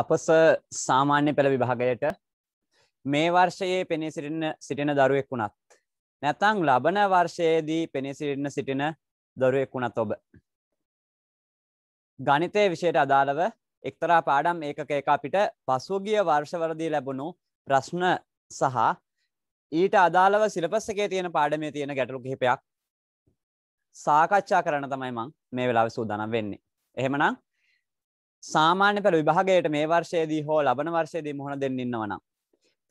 අපස සාමාන්‍ය පෙළ විභාගයට මේ වර්ෂයේ පෙනී සිටින්න සිටින දරුවෙක් වුණත් නැතං ලබන වර්ෂයේදී පෙනී සිටින්න සිටින දරුවෙක් වුණත් ඔබ ගනිතය විෂයට අදාළව එක්තරා පාඩම් ඒකක එක අපිට පසුගිය වර්ෂවරදී ලැබුණු ප්‍රශ්න සහ ඊට අදාළව සිලපස්සකේ තියෙන පාඩමේ තියෙන ගැටලු කිහිපයක් සාකච්ඡා කරන තමයි මං මේ වෙලාව සූදානම් වෙන්නේ එහෙමනම් සාමාන්‍ය පෙළ විභාගයට මේ වර්ෂයේදී හෝ ලබන වර්ෂයේදී මුහුණ දෙන්න ඉන්නවනම්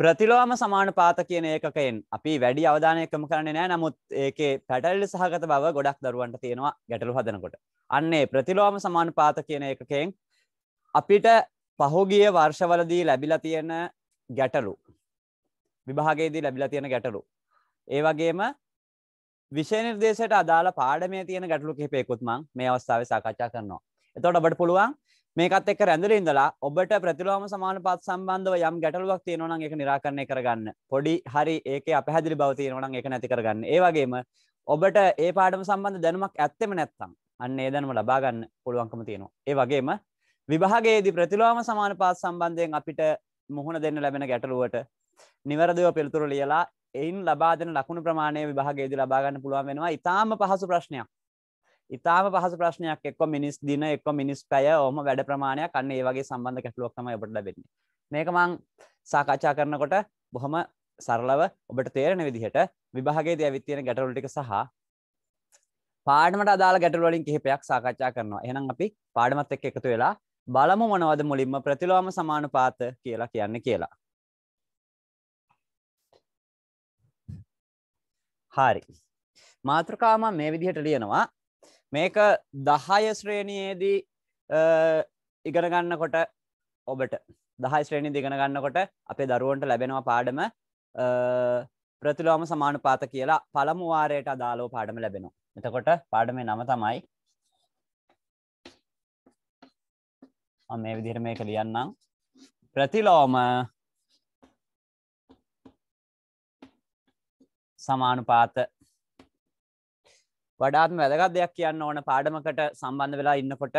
ප්‍රතිලෝම සමානුපාත කියන ඒකකයෙන් අපි වැඩි අවධානය එකම කරන්නේ නෑ නමුත් ඒකේ පැටල්ලි සහගත බව ගොඩක් දරුවන්ට තියෙනවා ගැටලු හදනකොට. අන්නේ ප්‍රතිලෝම සමානුපාත කියන ඒකකයෙන් අපිට පහුගිය වර්ෂවලදී ලැබිලා තියෙන ගැටලු විභාගයේදී ලැබිලා තියෙන ගැටලු. ඒ වගේම විෂය නිර්දේශයට අදාළ පාඩමේ තියෙන ගැටලු කිහිපයකුත් මම මේ අවස්ථාවේ සාකච්ඡා කරනවා. එතකොට ඔබට පුළුවන් මේකත් එක්ක රැඳල ඉඳලා ඔබට ප්‍රතිලෝම සමාන පත් සම්බන්ධව යම් ගැටලුවක් තියෙනවනම් එක නිරාකරණය කරගන්න පොඩි හරි ඒක අපහැදිලි බව තියෙනවනම් එක නැති කරගන්න ඒ වගේම ඔබට ඒ පාඩම සම්බන්ධ දැනුමක් ඇත්තෙම නැත්තම් අන්න ඒ දැනුම ලබා ගන්න පුළුවන්කම තියෙනවා ඒ වගේම විභාගයේදී ප්‍රතිලෝම සමාන පාත් සම්බන්ධයෙන් අපිට මුහුණ දෙන්න ලැබෙන ගැටලුවට නිවැරදිව පිළිතුරු ලියලා එයින් ලබා දෙන ලකුණු ප්‍රමාණය විභාගයේදී ලබා ගන්න පුළුවන් වෙනවා ඊටාම පහසු ප්‍රශ්නයක් ඉතාම පහසු ප්‍රශ්නයක් එක්ක මිනිස් දින එක්ක මිනිස් පැය ඔහම වැඩ ප්‍රමාණයක් අන්න ඒ වගේ සම්බන්ධ කැටලුවක් තමයි ඔබට ලැබෙන්නේ. මේක මං සාකච්ඡා කරනකොට බොහොම සරලව ඔබට තේරෙන විදිහට විභාගයේදී ඇවිත් තියෙන ගැටලු ටික සහ පාඩමට අදාළ ගැටලු වලින් කිහිපයක් සාකච්ඡා කරනවා. එහෙනම් අපි පාඩමත් එක්ක එකතු වෙලා බලමු මොනවද මුලින්ම ප්‍රතිලෝම සමානුපාත කියලා කියන්නේ කියලා. හරි. මාතෘකාව මේ විදිහට ලියනවා මේක දහය ශ්‍රේණයේදී ඉගෙනගන්නකොට ඔබට දහයි ශ්‍රේණි දිගෙනගන්නකොට අපේ දරුවන්ට ලැබෙනවා පාඩම ප්‍රතිලෝම සමානුපාත කියලා පළමු වාරයට අදාළෝ පාඩම ලැබෙනවා. එතකොට පාඩමේ නම තමයි මේ විදිහට මේක ලියන්නම්. ප්‍රතිලෝම සමානුපාත වඩාත්ම වැදගත් දෙයක් කියන්න ඕන පාඩමකට සම්බන්ධ වෙලා ඉන්නකොට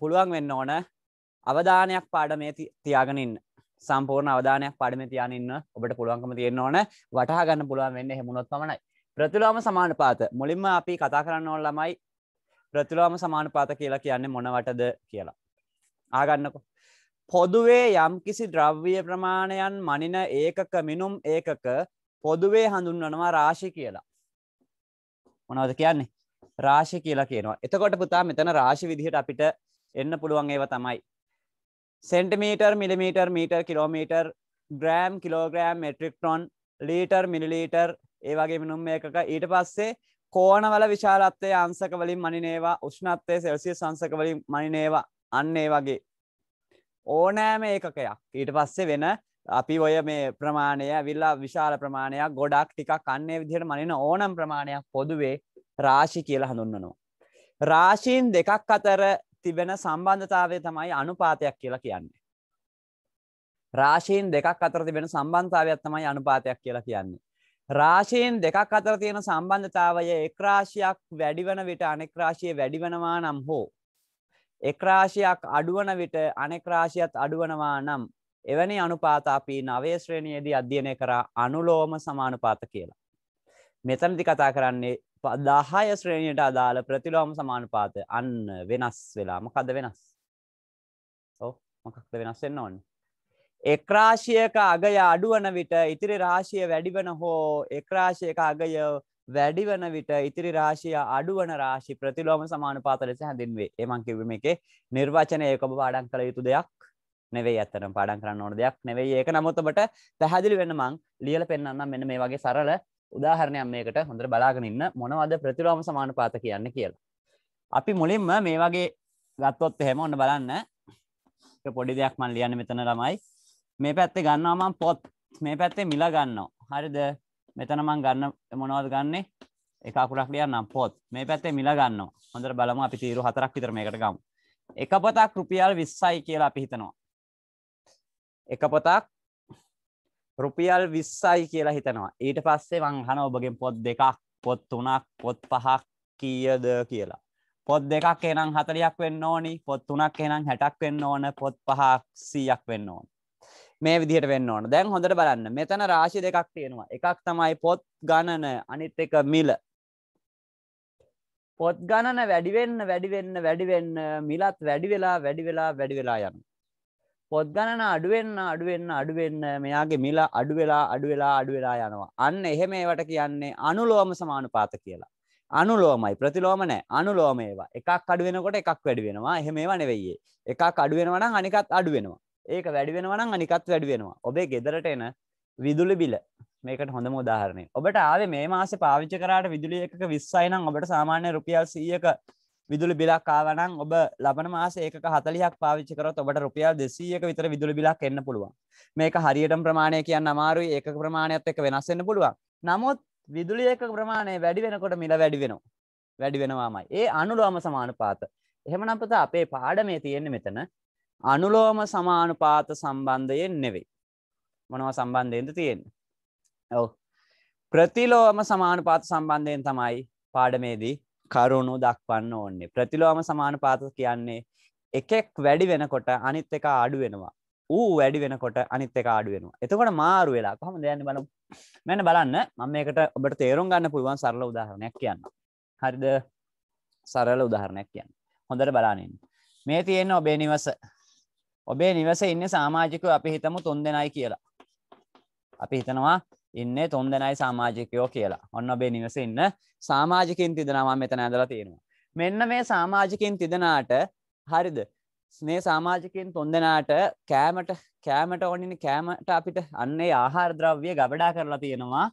පුළුවන් වෙන්න ඕන අවධානයක් පාඩමේ තියාගෙනන්න සම්පූර්ණ අවධානයක් පාඩම තියානන්න ඔබට පුළුවන්කම තියෙන්න ඕන වටහගන්න පුළුවන් වෙන්න හෙමුණොත් පමණයි ප්‍රතුලාම සමානපාත මුලින්ම අපි කතා කරන්න ඕන ළමයි ප්‍රතුලාම සමානපාත කියලා කියන්නේ මොනවටද කියලා ආගන්නකො පොදුවේ යම් කිසි ද්‍රව්‍ය ප්‍රමාණයන් මනින ඒකක මිනුම් ඒකක පොදුවේ හඳුන්වනවා රාශි කියලා මොනවද කියන්නේ රාශි කියලා කියනවා එතකොට පුතා මෙතන රාශි විදිහට අපිට එන්න පුළුවන් ඒව තමයි centimetre millimetre metre kilometre gram kilogram metric ton litre millilitre ඒ වගේ මිනුම් එකක ඊට පස්සේ කෝනවල විශාලත්වය අංසකවලින් මනිනේවා උෂ්ණත්වය සෙල්සිය සංසකවලින් මනිනේවා අන්න ඒ වගේ ඕනෑම ඒකකයක් ඊට පස්සේ වෙන අපි ඔය මේ ප්‍රමාණය විල්ලා විශාල ප්‍රමාණයක් ගොඩක් ටිකක් අන්නේ විදිහට මනින ඕනම් ප්‍රමාණයක් පොදුවේ රාශි කියලා හඳුන්වනවා. රාශීන් දෙකක් අතර තිබෙන සම්බන්ධතාවය තමයි අනුපාතයක් කියලා කියන්නේ. රාශීන් දෙකක් අතර තිබෙන සම්බන්ධතාවයක් තමයි අනුපාතයක් කියලා කියන්නේ. රාශීන් දෙකක් අතර තියෙන සම්බන්ධතාවය එක් රාශියක් වැඩි වෙන විට අනෙක් රාශිය වැඩි වෙනවා නම් හෝ එක් රාශියක් අඩු වෙන විට අනෙක් රාශියත් අඩු වෙනවා නම් එවැනි අනුපාත අපි නවය ශ්‍රේණයේදී අධ්‍යයනය කරා අනුලෝම සමානුපාත කියලා. මෙතනදි කතා කරන්නේ දහය ශ්‍රේණයට අදාළ ප්‍රතිලෝම සමානුපාත අන්න වෙනස් වෙලා මොකද වෙනස්. ඔව් මොකක්ද වෙනස් වෙන්න ඕන්නේ. එක් රාශියක අගය අඩුවන විට ඉතිරි රාශිය වැඩිවන හෝ එක් රාශියක අගය වැඩිවන විට ඉතිරි රාශිය අඩුවන රාශි ප්‍රතිලෝම සමානුපාත ලෙස හැඳින්වේ. ඒ මං කිව්වේ මේකේ නිර්වචනය ඒක ඔබ පාඩම් කළ යුතු දෙයක්. නෙවෙයි ඇත්තටම පාඩම් කරන්න ඕන දෙයක් නෙවෙයි ඒක නමුත් ඔබට පැහැදිලි වෙන්න මං ලියලා පෙන්නන්නම් මෙන්න මේ වගේ සරල උදාහරණයක් මේකට හොඳට බලාගෙන ඉන්න මොනවද ප්‍රතිලෝම සමානුපාත කියන්නේ කියලා. අපි මුලින්ම මේ වගේ ගත්තොත් එහෙම ඔන්න බලන්න. පොඩි දෙයක් මම ලියන්නේ මෙතන ළමයි. මේ පැත්තේ ගන්නවා මම පොත්. මේ පැත්තේ මිල ගන්නවා. හරිද? මෙතන මං ගන්න මොනවද ගන්නේ? එක අකුරක් ලියන්නම් පොත්. මේ පැත්තේ මිල ගන්නවා. හොඳට බලමු අපි තීරු හතරක් විතර මේකට ගමු. එක පොතක් රුපියල් 20යි කියලා අපි හිතනවා. එක පොතක් රුපියල් විස්සයි කියලා හිතනවා ඊට පස්සේ වංහන ඔබගෙන් පොත් දෙකක් පොත් තුනක් පොත් පහක් කියද කියලා පොත් දෙකක් එනම් හතලයක් වෙන්න ඕනි පොත් තුනක් එනම් හැටක් වෙන්න ඕන පොත් පහක් සීයක් වෙන්න ඕන මේ විදිහට වෙන්න ඕන දැන් හොඳට බලන්න මෙතන රාශි දෙකක් තියෙනවා එකක් තමයි පොත් ගණන අනිත් එක මිල පොත් ගණන වැඩිවෙන්න වැඩිවෙන්න වැඩිවෙන්න මිලත් වැඩි වෙලා වැඩි වෙලා වැඩි වෙලා යනවා පොත් ගණන අඩු වෙන්න අඩු වෙන්න අඩු වෙන්න මෙයාගේ මිල අඩු වෙලා අඩු වෙලා අඩු වෙලා යනවා. අන්න එහෙම ඒවට කියන්නේ අනුලෝම සමානුපාත කියලා. අනුලෝමයි ප්‍රතිලෝම නැහැ. අනුලෝම ඒවා. එකක් අඩු වෙනකොට එකක් වැඩි වෙනවා. එහෙම ඒවා නෙවෙයි. එකක් අඩු වෙනවා නම් අනිකත් අඩු වෙනවා. ඒක වැඩි වෙනවා නම් අනිකත් වැඩි වෙනවා. ඔබේ ගෙදරට එන විදුලි බිල මේකට හොඳම උදාහරණයක්. ඔබට ආවේ මේ මාසේ පාවිච්චි කරාට විදුලි එකක 20යි නම් ඔබට සාමාන්‍ය රුපියල් 100ක විදුලි බිලක් ආවනම් ඔබ ලබන මාස ඒක හතලියක් පාවිච්චිකරොත් ඔබට රුපියල් දෙසීයක විතර විදුලි බිලක් එන්න පුළුවන් මේක හරියට ප්‍රමාණය කියන්න අමාරුයි ඒක ප්‍රමාණයත් එක වෙනස්වෙන්න පුළුවන් නමුත් විදුලි ඒක ප්‍රමාණය වැඩි වෙනකොට මිල වැඩි වෙනවා වැඩි වෙනවාමයි ඒ අනුලෝම සමානුපාත එහෙමනම් පුතා අපේ පාඩමේ තියෙන්නේ මෙතන අනුලෝම සමානුපාත සම්බන්ධයෙන් නෙවෙයි මොනවා සම්බන්ධයෙන්ද තියෙන්නේ ඔව් ප්‍රතිලෝම සමානුපාත සම්බන්ධයෙන් තමයි පාඩමේදී කරුණු දක්වන්න ඕන්නේ ප්‍රතිලෝම සමානුපාත කියන්නේ එකෙක් වැඩි වෙනකොට අනිත් එක ආඩු වෙනවා ඌ වැඩි වෙනකොට අනිත් එක ආඩු වෙනවා එතකොට මාරු වෙලා කොහොමද යන්නේ බලමු මෙන්න බලන්න මම මේකට ඔබට තේරුම් ගන්න පුළුවන් සරල උදාහරණයක් කියන්න හරිද සරල උදාහරණයක් කියන්න හොඳට බලන්න මේ තියෙන ඔබේ නිවස ඔබේ නිවස ඉන්න සාමාජිකව අපි හිතමු තුන් දෙනයි කියලා අපි හිතනවා ඉන්නේ තොන්දනයි සාමාජිකයෝ කියලා ඔන්න ඔබේ නිවස ඉන්න සාමාජිකින් තිදනවා මෙතන ඇදලා තියෙනවා. මෙන්න මේ සාමාජිකින් තිදනාට හරිද මේ සාමාජිකයෙන් තොන්දනාට කෑමට කෑමට ඕනින කෑමට අපිට අන්නේ ආහාර ද්‍රව්‍ය ගබඩා කරලා තියෙනවා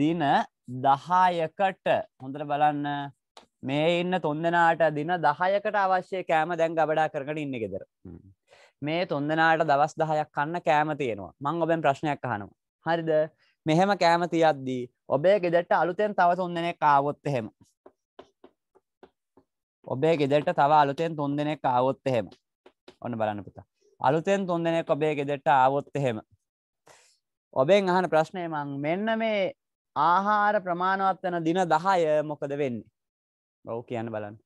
දින දහායකට හොඳට බලන්න මේ ඉන්න තොන්දනාට දින දහයකට අවශ්‍ය කෑම දැන් ගබඩා කරකට ඉන්න ගෙදර මේ තොන්දනාට දවස් දහයක් කන්න කෑම තියෙනවා මං ඔබෙන් ප්‍රශ්නයක් අහනවා හරිද මෙහෙම කෑම තියද්දී ඔබේ ගෙදට අලුතෙන් තව තුන්දනෙ කාවොත් එහෙම ඔබේ ගෙදට තව අලුතෙන් තුන්දනෙ කාවොත් එහෙම ඔන්න බලන්න පුතා අලුතෙන් තුන්දනෙක් ඔබේ ගෙදට ආවොත් එහෙම ඔබෙන් අහන ප්‍රශ්නය මං මෙන්න මේ ආහාර ප්‍රමාණවත් වන දින දහය මොකද වෙන්නේ ඔව් කියන්න බලන්න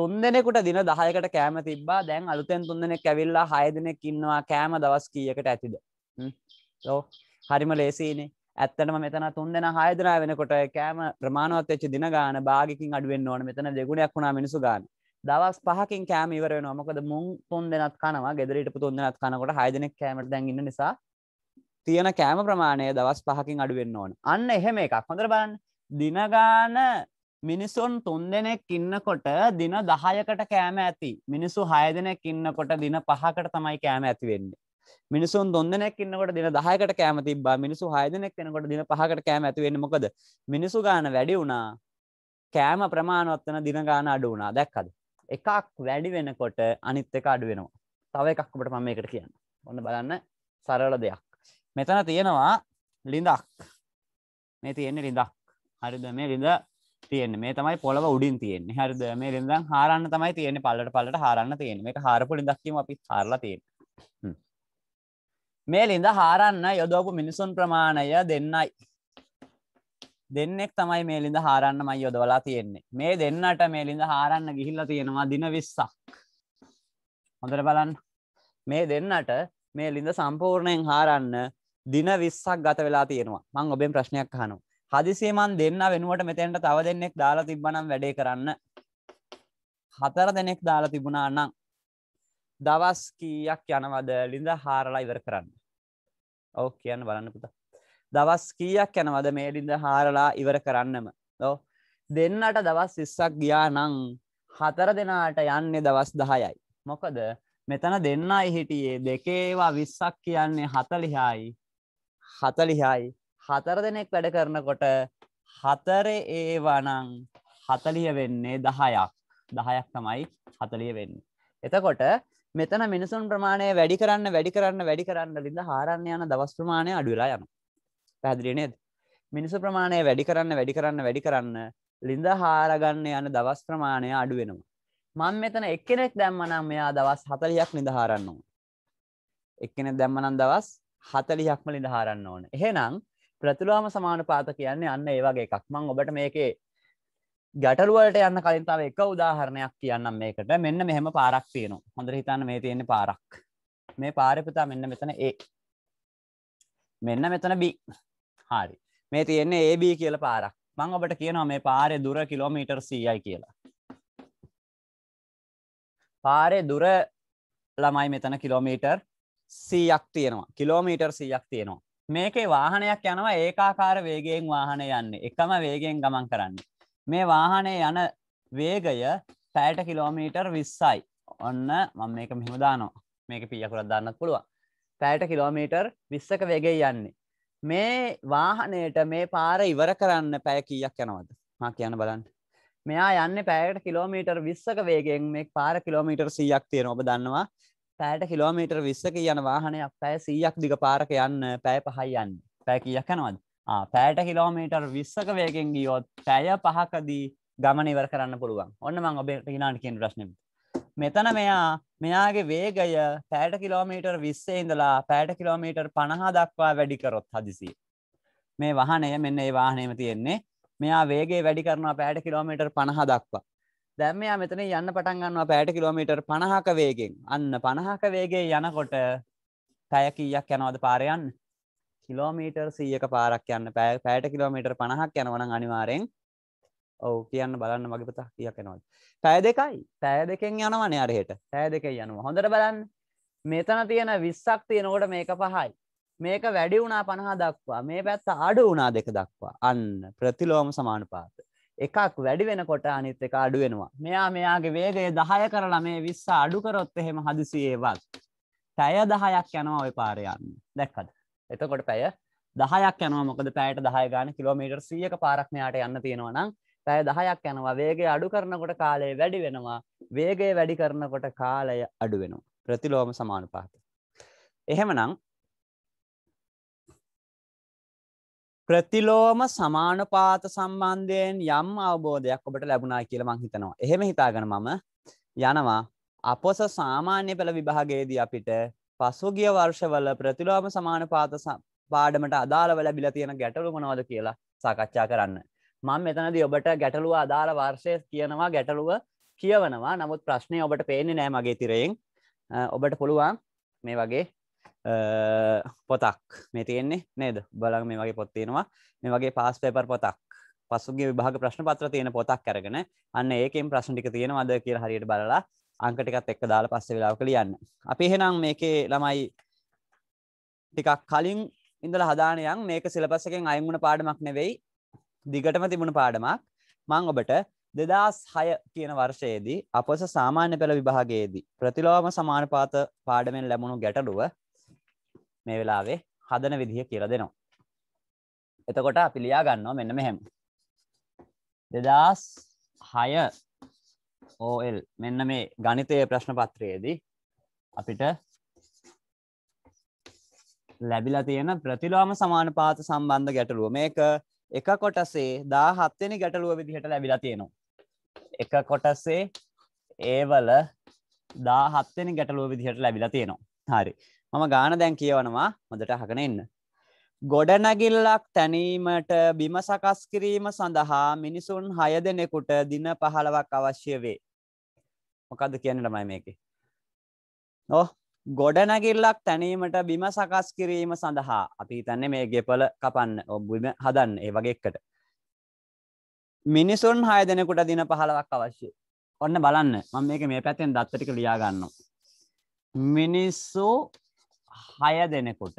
තුන්දෙනෙකුට දින දහයකට කෑම තිබා දැන් අලුතෙන් තුන්දෙනෙක් ඇවිල්ලා හයදනෙක් ඉන්නවා කෑම දවස් කියකට ඇතිද ලෝ හරිම ලේසිනේ ඇත්තටම මෙතන තුන්දෙන හයදනා වෙනකොට කෑම ප්‍රමාණවත් වෙච්ච දින ගාන භාගිකින් අඩුවෙන්න ඕන මෙතන දෙගුණයක් වුණා මිනිසු ගන්න. දවස් පහකින් කෑම ඉවර වෙනවා. මොකද මුන් තුන් දෙනත් කනවා. ගෙදරට තුන් දෙනත් කනකොට හය දෙනෙක් කෑමට දැන් ඉන්න නිසා තියෙන කෑම ප්‍රමාණය දවස් පහකින් අඩු වෙන්න ඕන. අන්න එහෙම එකක්. හොඳට බලන්න. දින ගාන මිනිසුන් තුන් දෙනෙක් ඉන්නකොට දින 10කට කෑම ඇති. මිනිසු 6 දෙනෙක් ඉන්නකොට දින 5කට තමයි කෑම ඇති වෙන්නේ. මිනිසුන් දොන්නනැක් ඉන්නකොට දින දහයකට කෑම තිබා මිනිසු හයදනෙක් වෙනකොට දින පහකට කෑම ඇතිවෙන්න මොකද මිනිසු ගාන වැඩි වුණා කෑම ප්‍රමාණවත්වන දින ගාන අඩු වුණා දැක්කද එකක් වැඩි වෙනකොට අනිත් එක අඩු වෙනවා තව එකක්කට මම එකට කියන්න ඔන්න බලන්න සරවල දෙයක් මෙතන තියෙනවා ලිඳක් මේ තියෙන්නේ ලිඳක් හරිද මේ ලිඳ තියෙන මේ තමයි පොළව උඩින් තියෙන්නේ හරිද මේ ලිඳන් හාරන්න තමයි තියෙන්නේ පල්ලට පල්ලට හාරන්න තියෙන්නේ මේක හාරපු ලිඳක් කියමු අපි හාරලා තියෙන්නේ මේ ලිඳ හාරන්න යොදවපු මිනිසුන් ප්‍රමාණය දෙන්නයි. දෙන්නෙක් තමයි මේ ලිඳ හාරන්න මයි යොදවලා තියෙන්නේ මේ දෙන්නට මේ ලිඳ හාරන්න ගිහිල්ල තියෙනවා දින විස්සක්. හොඳර බලන්න මේ දෙන්නට මේ ලිඳ සම්පූර්ණයෙන් හාරන්න දින විස්සක් ගත වෙලා තියෙනවා මං ඔබෙන් ප්‍රශ්නයක් හනු හදිසේමන් දෙන්න වෙනුවට මෙතැන්ට තව දෙන්නෙක් දාලා තිබ්බනම් වැඩේ කරන්න හතර දෙනෙක් දාලා තිබුණා නම් දවස් කීයක් යනවද ලිඳ හාරලා ඉවර කරන්න ඔව කියන්න බලන්න පුතා දවස් කීයක් යනවද මේ ලිඳ හාරලා ඉවර කරන්නම ලෝ දෙන්නට දවස් ඉස්සක් ගියා නං හතර දෙනාට යන්නේ දවස් දහයයි මොකද මෙතන දෙන්නයි හිටියේ දෙකේවා විස්සක් කියන්නේ හතලිහායි හතලිහායි හතර දෙනෙක් වැඩ කරනකොට හතරේ ඒවනං හතලිය වෙන්නේ දහයක් දහයක් තමයි හතලිය වෙන්න එතකොට මෙතන මිනිසුන් ප්‍රමාණය වැඩි කරන්න වැඩි කරන්න වැඩි කරන්න ලිඳ හාරන්න යන දවස් ප්‍රමාණය අඩුවෙලා යන පැදිලි නේද මිනිසු ප්‍රමාණය වැඩි කරන්න වැඩි කරන්න වැඩි කරන්න ලිඳ හාරගන්න යන දවස් ප්‍රමාණය අඩුවෙනවා මං මෙතන එක්කෙනෙක් දැම්මනම් මෙයා දවස් හතලියක් නිදහාරන්න ඕන එක්කෙනෙක් දැම්මනම් දවස් හතලියක්ම ලිඳහාරන්න ඕන එහෙනම් ප්‍රතුලාම සමාන පාත කියන්නේ අන්න ඒ වගේ එකක් මං ඔබට මේකේ ගැටලුවලට යන්න කලින් තව එක උදාහරණයක් කියන්නම් මේකට මෙන්න මෙහෙම පාරක් තියෙනවා. හොඳට හිතන්න මේ තියෙන්නේ පාරක්. මේ පාරේ පුතා මෙන්න මෙතන A. මෙන්න මෙතන B. හරි. මේ තියෙන්නේ AB කියලා පාරක්. මම ඔබට කියනවා මේ පාරේ දුර කිලෝමීටර් 100යි කියලා. පාරේ දුර ළමයි මෙතන කිලෝමීටර් 100ක් තියෙනවා. කිලෝමීටර් 100ක් තියෙනවා. මේකේ වාහනයක් යනවා ඒකාකාර වේගයෙන් වාහනය යන්නේ. එකම වේගයෙන් ගමන් කරන්නේ. මේ වාහනේ යන වේගය පැයට කිලෝමීටර් විස්සයි ඔන්න මම මේක මෙහමදානවා මේක පියකුරත් දන්නත් පුළුවන් පැයට කිලෝමීටර් විස්සක වේගෙයි යන්නේ මේ වාහනයට මේ පාර ඉවර කරන්න පැය කීයක් යනවද මා කියන්න බලන්න මෙයා යන්න පැයට කිලෝමීටර් විස්සක වේගෙන් මේ පාර කිලෝමීටර් සීයක් තියෙන ඔබ දන්නවා පැයට කිලෝමීටර් විස්සක යන වාහනයක් පැය සීයක් දිග පාරක යන්න පැය පහයි යන්න පැය කීයක් යනවද පෑට කිලෝමීටර් විස්සක වේකෙන් ගියොත් පැය පහකදී ගමන ඉවර කරන්න පුළුවන් ඔන්න මං ඔබට හිනාට කියන ප්‍රශ්නය මෙතන මෙයා මෙයාගේ වේගය පෑට කිලෝමීටර් විස්සේ ඉඳලා පෑට කිලෝමීටර් පණහා දක්වා වැඩි කරොත් හදිසි මේ වහනය මෙන්න ඒ වාහනයම තියෙන්නේ මෙයා වේගේ වැඩි කරනවා පෑට කිලෝමීටර් පණහා දක්වා දැම් මෙයා මෙතන යන්න පටන් ගන්නවා පෑට කිලෝමීටර් පණහක වේගෙන් අන්න පණහක වේගේ යනකොට පැය කීයක් යනවද පාරයන්න කිලෝමීටර් සීයක පාරක් යන්න පෑ පෑට කිලෝමීටර් පණහක් යනවන අනිවාරෙන් ඔවු කියන්න බලන්න මගේ පතා කියක් එනවද පෑ දෙකයි පෑ දෙකෙන් යනවන අරහෙට පෑ දෙක යනවා හොඳට බලන්න මෙතන තියෙන විස්සක් තියෙනකොට මේක පහයි මේක වැඩි වුණා පණහා දක්වා මේ පැත්ත අඩු වුණා දෙක දක්වා අන්න ප්‍රතිලෝම සමානුපාත එකක් වැඩි වෙනකොට අනිත් එක අඩු වෙනවා මෙයා මෙයාගේ වේගය දහය කරලා මේ විස්ස අඩු කරොත් එහෙම හදිසියේවත් ටය දහයක් යනවා ඔය පාරයන්න දැක්කද එතකොට පැය දහයක් යනවා මොකද පෑයට දහය ගාන කිලෝමීටර් සියක පාරක්මයාට යන්න තියෙනවනම් පැය දහයක් යනවා වේගේ අඩු කරනකොට කාලය වැඩි වෙනවා වේගය වැඩි කරනකොට කාලය අඩු වෙනවා ප්‍රතිලෝම සමානුපාත එහෙමනම් ප්‍රතිලෝම සමානුපාත සම්බන්ධයෙන් යම් අවබෝධයක් ඔබට ලැබුණා කියලා මං හිතනවා එහෙම හිතාගෙන මම යනවා අපොස සාමාන්‍ය පෙළ විභාගයේදී අපිට පසුගිය වර්ෂවල ප්‍රතිලෝම සමාන පාත පාඩමට අදාළව ලැබිල තියෙන ගැටලු මොනවද කියලා සාකච්ඡා කරන්න. මං මෙතනද ඔබට ගැටලුව අදාළ වර්ෂය කියනවා ගැටලුව කියවනවා නමුත් ප්‍රශ්නය ඔබට පේන්නේ නෑ මගේ තිරයෙන් ඔබට පුළුවන් මේ වගේ පොතක් මේ තියෙන්නේ නේද බලග මේ වගේ පොත්තියෙනවා මේ වගේ පාස් පේපර් පොතක් පසුගේ විභාග ප්‍රශ්න පත්‍ර තියෙන පොතක් කරගෙන අන්න ඒකෙන් ප්‍රශ්ටික තියෙනවද කිය හරියට බලලා අංක ටිකත් එක්ක දාලා පස්සේ වෙලාවක ලියන්න. අපි එහෙනම් මේකේ ළමයි ටිකක් කලින් ඉඳලා හදාන යන් මේක සිලබස් එකෙන් අයින් වුණ පාඩමක් නෙවෙයි දිගටම තිබුණු පාඩමක්. මම ඔබට 2006 කියන වර්ෂයේදී අපොස සාමාන්‍ය පෙළ විභාගයේදී ප්‍රතිලෝම සමානුපාත පාඩමෙන් ලැබුණු ගැටලුව මේ වෙලාවේ හදන විදිහ කියලා දෙනවා. එතකොට අපි ලියා ගන්නවා මෙන්න මෙහෙම. 2006 ඕල් මෙන්න මේ ගණිතය ප්‍රශ්න පත්‍රයේදී අපිට ලැබිලා තියෙන ප්‍රතිලෝම සමානපාත සම්බන්ධ ගැටලුව මේක එක කොටසේ දා හත්වෙනි ගැටලුව විදිහට ලැබිලා තියෙනවා එක කොටසේ ඒවල දා හත්වෙනි ගැටලුව විදිහට ලැබිලා තියෙනවා හරි මම ගාන දැන් කියවනවා හොඳට අහගෙන ඉන්න ගොඩනැගිල්ලක් තැනීමට බිම සකස් කිරීම සඳහා මිනිසුන් හය දෙනෙකුට දින පහළවක් අවශ්‍ය වේ. මොකද කියන්න ළමයි මේක. ඕ ගොඩනැගිල්ලක් තැනීමට බිම සකස් කිරීම සඳහා අපි හිතන්නේ මේ ගෙපල කපන්න ඔබම හදන්න ඒ වගේ එක්කට. මිනිසුන් හය දෙනෙකුට දින පහළවක් අවශ්‍ය. ඔන්න බලන්න මම මේක මේ පැත්තෙන් දත්තටික ලියාගන්නවා. මිනිස්සු හය දෙනෙකුට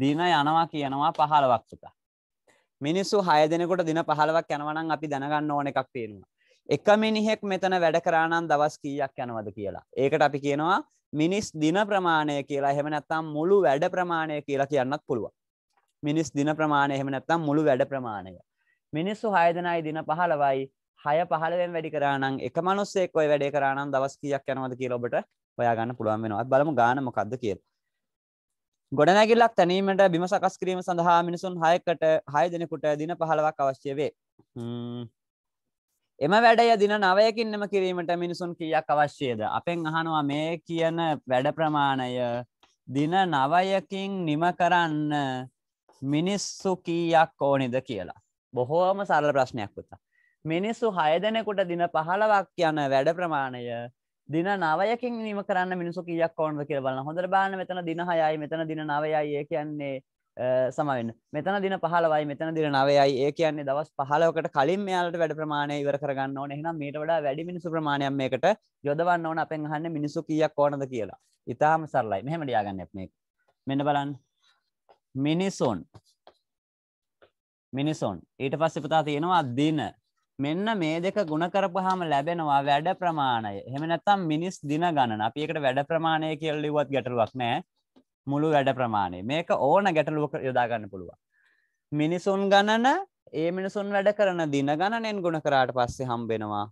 දින යනවා කියනවා පහළවක් පුතා. මිනිස්සු හය දෙනකොට දින පහළවක් යනවනම් අපි දැනගන්න ඕන එකක් තියෙනවා. එක මිනිහෙක් මෙතන වැඩ කරානම් දවස් කීයක් යනවද කියලා. ඒකට අපි කියනවා මිනිස් දින ප්‍රමාණය කියලා එහෙම නැත්නම් මුළු වැඩ ප්‍රමාණය කියලා කියන්නත් පුළුවන්. මිනිස් දින ප්‍රමාණය එහෙම නැත්නම් මුළු වැඩ ප්‍රමාණය. මිනිස්සු 6 දෙනයි දින 15යි 6 15ෙන් වැඩි කරා නම් එක මිනිස්සෙක් ওই වැඩේ කරා නම් දවස් කීයක් යනවද කියලා ඔබට හොයාගන්න පුළුවන් වෙනවා. බලමු ගාන මොකද්ද කියලා. ගොඩනැගිල්ලක් තැනීමට බිම සකස් කිරීම සඳහා මිනිසුන් හයකට හය දෙනෙකුට දින පහළවක් අවශ්‍ය වේ. එම වැඩය දින නවයකින්නම කිරීමට මිනිසුන් කියක් අවශ්‍යයේද. අපෙන් අහනවා මේ කියන වැඩ ප්‍රමාණය දින නවයකින් නිම කරන්න මිනිස්සු කීයක් ඕනිද කියලා. බොහෝම සරල ප්‍රශ්නයක් වුතා. මිනිස්සු හය දෙනෙකුට දින පහළවක් යන වැඩ ප්‍රමාණය දින නවයකින් නිම කරන්න මිනිසු කියක් ඕනද කියල බලන්න හොඳට බාන මෙතන දින හයයි මෙතන දින නවයයි ඒ කියන්නේ සමවෙන්න මෙතන දින පහලවයි මෙතන දින නවයයි ඒ කියන්නේ දවස් පහලකට කලින් මෙයාලට වැඩ ප්‍රමාණය ඉවර කරගන්න ඕන එහෙනම් මීට වඩා වැඩි මිනිසු ප්‍රමාණයක් මේකට යොදවන්න ඕන අපෙන් අහන්න මිනිසු කියක් ඕනද කියලා ඉතාම සරලයි මෙහෙම ලියාගන්න මේ මෙන්න බලන්න මිනිසුන් මිනිසුන් ඊට පස්සේ පුතා තියෙනවා දින මෙන්න මේ දෙක ගුණ කරපුහම ලැබෙනවා වැඩ ප්‍රමාණය එහෙම නැත්නම් මිනිස් දින ගණන අපි ඒකට වැඩ ප්‍රමාණය කියලා ලිව්වත් ගැටලුවක් නෑ මුළු වැඩ ප්‍රමාණය මේක ඕන ගැටලුවක යොදා ගන්න පුළුවන් මිනිසුන් ගණන ඒ මිනිසුන් වැඩ කරන දින ගණනෙන් ගුණ කරාට පස්සේ හම්බෙනවා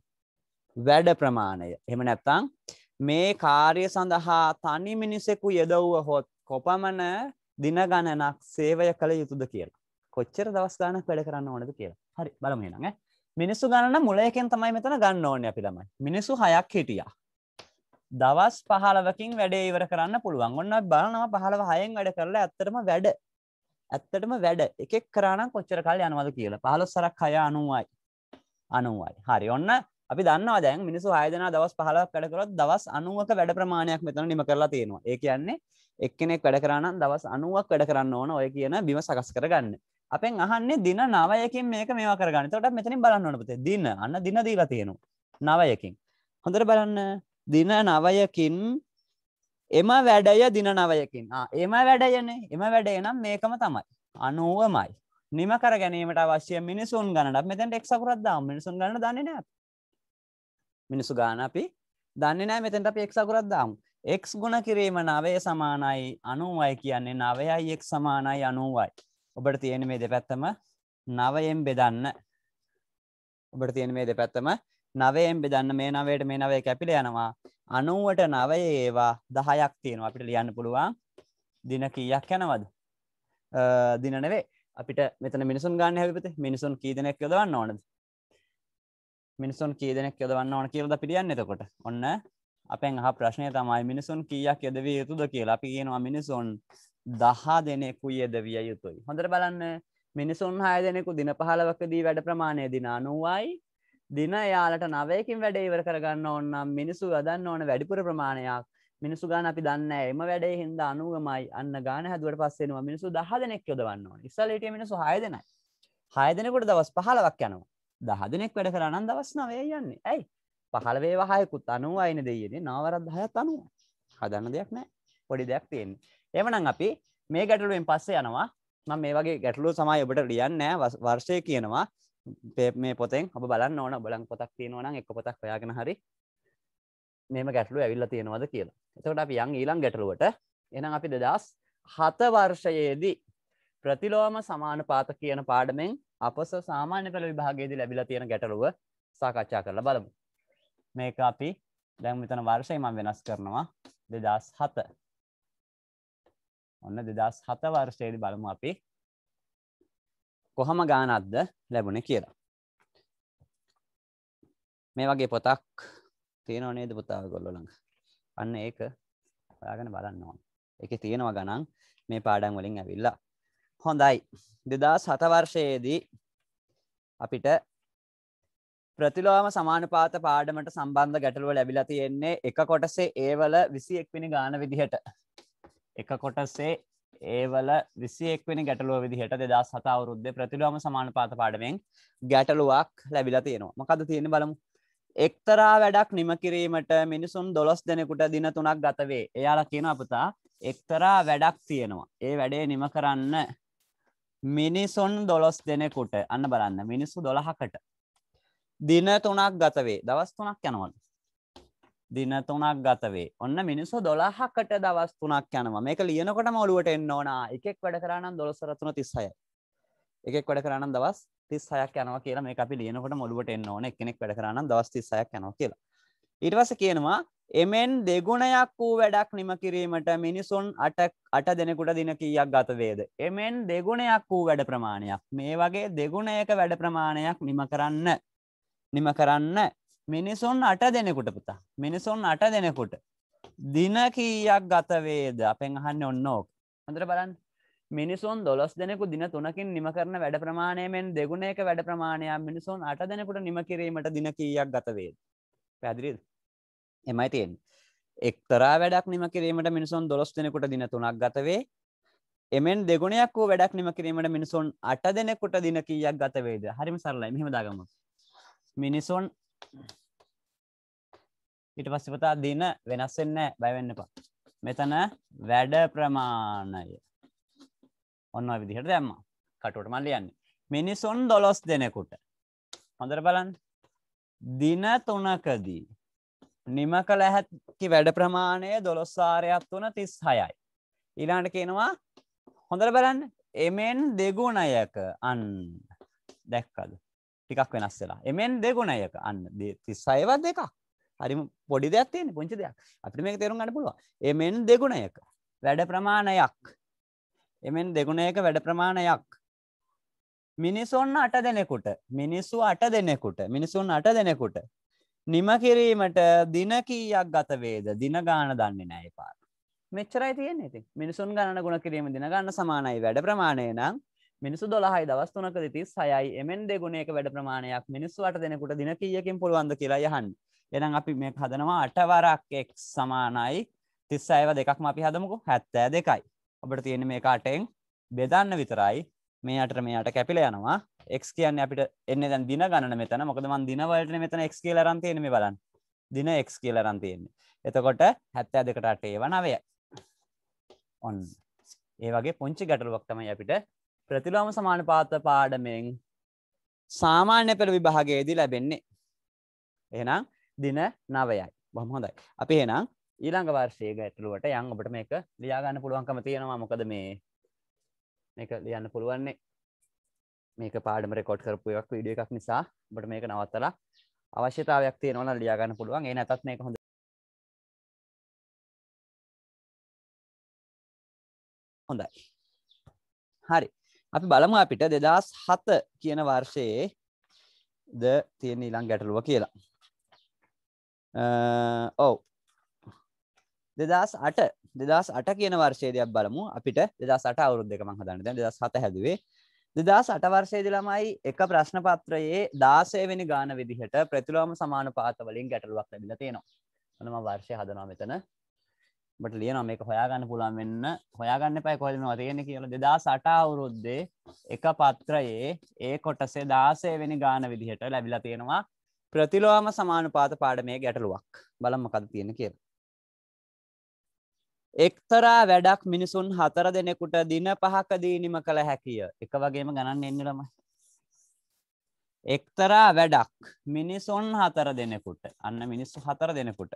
වැඩ ප්‍රමාණය එහෙම නැත්නම් මේ කාර්ය සඳහා තනි මිනිසෙකු යදවුවහොත් කොපමණ දින ගණනක් සේවය කළ යුතුද කියලා කොච්චර දවස් ගණනක් වැඩ කරන්න ඕනද කියලා හරි බලමු එහෙනම් ඈ මිනිස්සු ගණන මුලයකෙන් තමයි මෙතන ගන්න ඕන අපි ළමයි මිනිස්සු හයක් හිටියා දවස් පහලවකින් වැඩේ ඉවර කරන්න පුළුවන් ඔන්න බලනවා පහලව හයෙන් වැඩ කරලා ඇත්තටම වැඩ ඇත්තටම වැඩ එකෙක් කරනම් කොච්චර කල් යනවද කියලා පහලොස් සරක් හය අනුවයි අනුවයි හරි ඔන්න අපි දන්නවා දැන් මිනිසු ආයදන දවස් පහලක් වැඩකරොත් දවස් අනුවක වැඩ ප්‍රමාණයක් මෙතන නිම කරලා තියෙනවා ඒ කියන්නේ එක්කෙනෙක් වැඩ කරනම් දවස් අනුවක් වැඩ කරන්න ඕන ඔය කියන බිම සකස් කරගන්න අපෙන් අහන්නේ දින නවයකින් මේක මේවා කරගන්න තොට මෙතනින් බලන්න ඕන පුතේ දින අන්න දින දීලා තියෙනවා නවයකින් හොඳට බලන්න දින නවයකින් එම වැඩය දින නවයකින් එම වැඩයනේ එම වැඩය නම් මේකම තමයි අනුවමයි නිම කර ගැනීමට අවශ්‍ය මිනිසුන් ගණනක් මෙතැට එක් සකුරත් දා මිනිසුන් ගන්න දන්නේ නෑ මිනිසු ගාන අපි දන්නේ නෑ මෙතැට අපි එක් සකුරත් දාම් එක් ගුණ කිරීම නවය සමානයි අනුවයි කියන්නේ නවයයි එක් සමානයි අනුවයි ඔබට තියෙන මේ දෙපැත්තම නවයෙන් බෙදන්න ඔබට තියෙන මේ දෙපැත්තම නවයෙන් බෙදන්න මේ නවයට මේ නවය කැපිල යනවා අනුවට නවය ඒවා දහයක් තියෙනවා අපිට ලියන්න පුළුවන් දින කීයක් යනවද දිනනවේ අපිට මෙතන මිනිසුන් ගන්න හැපත මිනිසුන් කීදනෙක් යොදවන්න ඕනද මිනිසුන් කීදනෙක් යොදවන්න ඕන කියලද පිළියන්න එතකොට ඔන්න අපෙන් හ ප්‍රශ්නය තමයි මිනිසුන් කීයක් යදවී යුතුද කියලා අපි කියනවා මිනිසුන් දහා දෙනෙකු යෙදවිය යුතුයි. හොඳර බලන්න මිනිසුන් හය දෙනෙකු දින පහලවකදී වැඩ ප්‍රමාණය දින අනුවයි දින යාලට නවයකින් වැඩ ඉවර කරගන්න ඕන්නම් මිනිසු අදන්න ඕන වැඩිපුර ප්‍රමාණයක් මිනිසු ගාන අපි දන්න එම වැඩේ හින්ද අනුවමයි අන්න ගාන හැදුවට පස්සෙනවා මිනිසු දහ දෙනෙක් යොදවන්න ඕන ඉස්සලට මිනිසු හය දෙනයි හය දෙනෙකුට දවස් පහලවක් යනවා දහ දෙනෙක් වැඩ කරන්න දවස් නවේ යන්නේ ඇයි පහලවේ වහයකුත් අනුව අයින දෙයනේ නවරත් හයත් අනුව හදන්න දෙයක් නෑ පොඩි දෙයක් තියෙන්නේ එමනම් අපි මේ ගැටලුවෙන් පස්සේ යනවා මම මේ වගේ ගැටලු සමයි ඔබට ලියන්න වර්ෂය කියනවා මේ පොතෙන් ඔබ බලන්න ඕන බලං පොතක් තියෙනවනම් එක පොතක් හොයාගෙන හරි මෙම ගැටලු ඇවිල්ලා තියෙනවද කියලා. එතකොට අපි යන් ඊළඟ ගැටලුවට එහෙනම් අපි 2007 වර්ෂයේදී ප්‍රතිලෝම සමානුපාත කියන පාඩමෙන් අපස සාමාන්‍ය පෙළ විභාගයේදී ලැබිලා තියෙන ගැටලුව සාකච්ඡා කරලා බලමු. මේක අපි දැන් මෙතන වර්ෂය මම වෙනස් කරනවා 2007. ඔන්න දෙදස් හත වර්ෂයේදි බලමු අපි කොහම ගානක්ද ලැබුණ කියලා මේ වගේ පොතක් තියෙනව නේද පුතාව ගොල්ලො ළඟ අන්න ඒක ඔයාගෙන බලන්න ඕන එක තියෙනවා ගණන් මේ පාඩම් වලින් ඇවිල්ලා හොඳයි දෙදස් හත වර්ෂයේදී අපිට ප්‍රතිලෝම සමානපාත පාඩමට සම්බන්ධ ගැටලුව ලැබිලා තියෙන්නේ එක කොටසේ ඒවල විසි එක්විනි ගාන විදිහට එක කොටස්සේ ඒවල විසියෙක්වෙනි ගැටලුව විදිහට දෙදා සතවරුද්ධ ප්‍රතිලුවම සමාන පාත පාඩමෙන් ගැටලුවක් ලැබිලා තියෙනවා මකද තියෙන බලමු එක්තරා වැඩක් නිම කිරීමට මිනිසුන් දොළොස් දෙනෙකුට දින තුනක් ගතවේ එයාලා කියන අපතා එක්තරා වැඩක් තියෙනවා ඒ වැඩේ නිම කරන්න මිනිසුන් දොළොස් දෙනෙකුට අන්න බලන්න මිනිස්සු දොළහකට දින තුනක් ගතවේ දවස් තුනක් යනවලු දින තුනක් ගතවේ ඔන්න මිනිස්සු දොලාහකට දවස් තුනක් යනවා මේක ලියනකොට මොලුවට එන්න ඕනා එකෙක් වැඩ කරනම් දොළොසරතුන තිස්සය එකෙක් වැඩ කරනම් දවස් තිස්සයක් යනවා කියලා මේ අපි ලියනකොට මොලුවට එන්න ඕන එකෙනෙක් වැඩ කරනම් දවස් තිස්සයක් යනවා කියලා ඊට පස්සේ කියනවා එමෙන් දෙගුණයක් වූ වැඩක් නිම කිරීමට මිනිසුන් අට අට දෙනෙකුට දින කීයක් ගත වේද එමෙන් දෙගුණයක් වූ වැඩ ප්‍රමාණයක් මේ වගේ දෙගුණයක වැඩ ප්‍රමාණයක් නිම කරන්න නිම කරන්න මිනිසුන් අට දෙනෙකුට පුතා මිනිසුන් අට දෙනෙකුට දින කීයක් ගතවේද අපෙන් අහන්න ඔන්න ඕක හඳර බලන්න මිනිසුන් දොස් දෙනෙකු දින තුනකින් නිම කරන වැඩ ප්‍රමාණයමෙන් දෙගුණයක වැඩ ප්‍රමාණයක් මිනිසුන් අට දෙනෙකුට නිම කිරීමට දින කීයක් ගතවේද පැදිරිද එමයි තියෙන් එක්තරා වැඩක් නිම කිරීමට මිනිසුන් දොස් දෙනෙකුට දින තුනක් ගතවේ එමෙන් දෙගුණයක් වූ වැඩක් නිම කිරීමට මිනිසුන් අට දෙනෙකුට දින කීයක් ගතවේද හරිම සරලයි මෙහෙම දාගමු මිනිසුන් ඊට පස්සේ පුතා දින වෙනස් වෙන්නේ නැහැ බය වෙන්න එපා. මෙතන වැඩ ප්‍රමාණය. ඔන්න ඔය විදිහට දැම්මා. කටුවට මම ලියන්නේ. මිනිසුන් 12 දෙනෙකුට. හොඳට බලන්න. දින 3කදී නිම කළ හැකි වැඩ ප්‍රමාණය 12 ආරයක් තුන 36යි. ඊළඟට කියනවා හොඳට බලන්න. එමෙන් දෙගුණයක අන් දැක්කද? ටිකක් වෙනස් වෙලා එමෙන් දෙගුණයක අන්න තිස්සයව දෙකක් හරිම පොඩි දෙයක් තියෙන පුංචි දෙයක් අපිට මේක තේරුම් ගන්න පුළුවන් එමෙන් දෙගුණයක වැඩ ප්‍රමාණයක් එමෙන් දෙගුණයක වැඩ ප්‍රමාණයක් මිනිසුන් අට දෙනෙකුට මිනිස්සු අට දෙනෙකුට මිනිසුන් අට දෙනෙකුට නිම කිරීමට දින කීයක් ගත වේද දින ගාන දන්නේ නැහැ පාර මෙච්චරයි තියෙන්නේ ඉතින් මිනිසුන් ගණන ගුණ කිරීම දින ගන්න සමානයි වැඩ ප්‍රමාණය නම් මිනිසු දොළහයි දවස් තුනක තිස් හයයි එමෙන් දෙගුණයක වැඩ ප්‍රමාණයක් මිනිස්සුවට දෙනකුට දින කීයකින් පුළුවන්ද කියලා යහන් එනම් අපි මේ හදනවා අටවරක් එක් සමානයි තිස් අයව දෙකක්ම අපි හදමුකු හැත්තෑ දෙකයි අපට තියෙන මේ කාටෙන් බෙදන්න විතරයි මේ අට මේයට කැපිල යනවා එක් කියන්න අපිට එන්න දැන් දින ගණන මෙතන මොකදමන් දිනවලට මෙතන එක් කියලරන් තියෙන මේ බලන් දින එක් කියලරන් තියෙන්නේ එතකොට හැත්තෑ දෙකට අටේ වනවය ඔන්න ඒ වගේ පුංචි ගැටලුවක් තමයි අපිට ප්‍රතිලෝම සමානුපාත පාඩමෙන් සාමාන්‍ය පෙළ විභාගයේදී ලැබෙන්නේ. එහෙනම් දින 9යි. බොහොම හොඳයි. අපි එහෙනම් ඊළඟ වර්ෂයේ ගැටලුවට යන් ඔබට මේක ලියා ගන්න පුළුවන්කම තියෙනවා. මොකද මේ මේක ලියන්න පුළුවන්නේ මේක පාඩම රෙකෝඩ් කරපු එකක් වීඩියෝ එකක් නිසා ඔබට මේක නවත්තලා අවශ්‍යතාවයක් තියෙනවා නම් ලියා ගන්න පුළුවන්. ඒ නැතත් මේක හොඳ හොඳයි. හරි. අපි බලමු අපිට දෙදස් හත කියන වර්ෂයේ ද තියෙන ඊළං ගැටලුව කියලා ඔව දෙදස් අට දෙදස් අට කියන වර්ෂයේදයක් බලමු අපිට දෙදස් අට අවුරුද් දෙක මං හදන්න දැන් දෙදස් හත හැදුවේ දෙදස් අට වර්ෂයේදී ළමයි එක ප්‍රශ්න පත්‍රයේ දාසයවෙනි ගාන විදිහට ප්‍රතිලෝම සමාන පාතවලින් ගැටලුවක් ලැබිලා තියෙනවා මම වර්ෂය හදනවා මෙතන බට ලියන මේක හොයාගන්න පුළන් වෙන්න හොයාගන්න පයි කොහම තියෙන කියල දෙදා සටවුරුද්දේ එක පත්‍රයේ ඒ කොටසේ දාසේවෙනි ගාන විදිහට ලැබිලා තියෙනවා ප්‍රතිලෝම සමානුපාත පාඩමේ ගැටලුවක් බලමකද තියෙන කිය. එක්තරා වැඩක් මිනිසුන් හතර දෙනෙකුට දින පහකදීනිම කළ හැකිය එක වගේම ගණන් එන්නලමයි. එක්තරා වැඩක් මිනිසුන් හතර දෙනෙකුට අන්න මිනිස්සු හතර දෙනෙකුට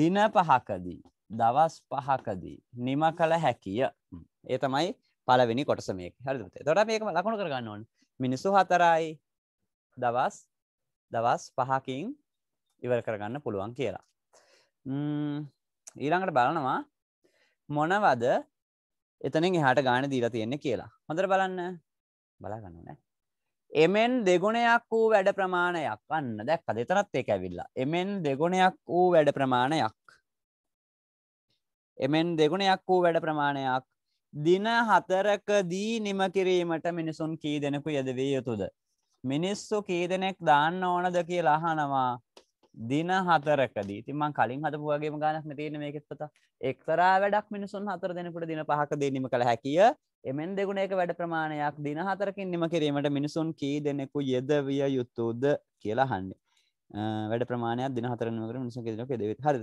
දින පහකදී දවස් පහකදී නිම කළ හැකිය ඒ තමයි පලවෙනි කොටස මේ හරිත තොට මේකම ලකුණු කරගන්න ඕන් මිනිසු හතරයි දවස් දවස් පහකින් ඉවර කරගන්න පුළුවන් කියලා ඊළඟට බලනවා මොනවද එතනින් එහට ගාන දීලා තියෙන්නේ කියලා හොඳර බලන්න බලාගන්න නෑ එමෙන් දෙගුණයක් වූ වැඩ ප්‍රමාණයක් අන්න දැක්ක දෙතනත් ඒක ඇවිල්ලා එමෙන් දෙගුණයක් වූ වැඩ ප්‍රමාණයක් එමෙන් දෙගුණයක් වූ වැඩ ප්‍රමාණයක් දින හතරකදී නිම කිරීමට මිනිසුන් කී දෙනෙකු යදවිය යුතුද. මිනිස්සු කී දෙනෙක් දාන්න ඕනද කියලා අහනවා දින හතරකදී තිමන් කලින් හතපුුවගේම ගනක් තියෙන මේකෙත්පත එක්තරා වැඩක් මිනිසුන් හතර දෙනකට දින පහක දීනීම කළ හැකිය එමෙන් දෙගුණ එක වැඩ ප්‍රමාණයක් දින හතරකින් නිම කිරීමට මිනිසුන් කී දෙනෙකු යෙදවිය යුතුද කියලා හන්ඩ වැඩ ප්‍රමාණයක් දින හතරනකට මිනිසු කිරක දෙවිත් හර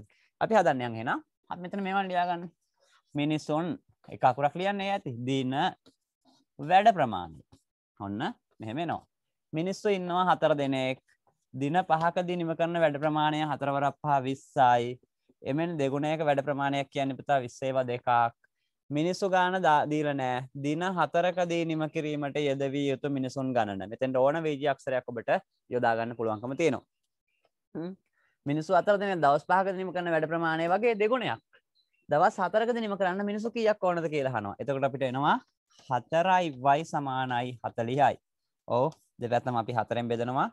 අපි හදන්නයන් හෙනම් හත් මෙතන මේවන් ලියාගන්න මිනිස්සුන් එක අකුරක් ලියන්නේ ඇති දින වැඩ ප්‍රමාණය ඔන්න මෙහෙම නෝ මිනිස්සු ඉන්නවා හතර දෙනෙක් දින පහක දිනිම කරන වැඩ ප්‍රමාණය හතරවරක් පහ විස්සයි එමෙන් දෙගුණයක වැඩ ප්‍රමාණයක් කියන්න පතා විස්සේව දෙකක් මිනිස්සු ගාන දීල නෑ දින හතරක දීනිම කිරීමට යෙදවී යුතු මිනිසුන් ගණන මෙතැන් ඕන වේජ අක්ෂරයක් ඔබට යොදාගන්න පුළුවන්කම තියෙනවා මිනිස්සු අතරද මේ දවස් පහක නිම කරන වැඩ ප්‍රමාණය වගේ දෙගුණයක් දවස් හතරකද නිම කරන්න මිනිසු කියක් ඕනද කියලා හනවා එතකොට අපිට එනවා හතරයි වයි සමානයි හතලිහයි ඕ දෙපැත්තම අපි හතරෙන් බෙදනවා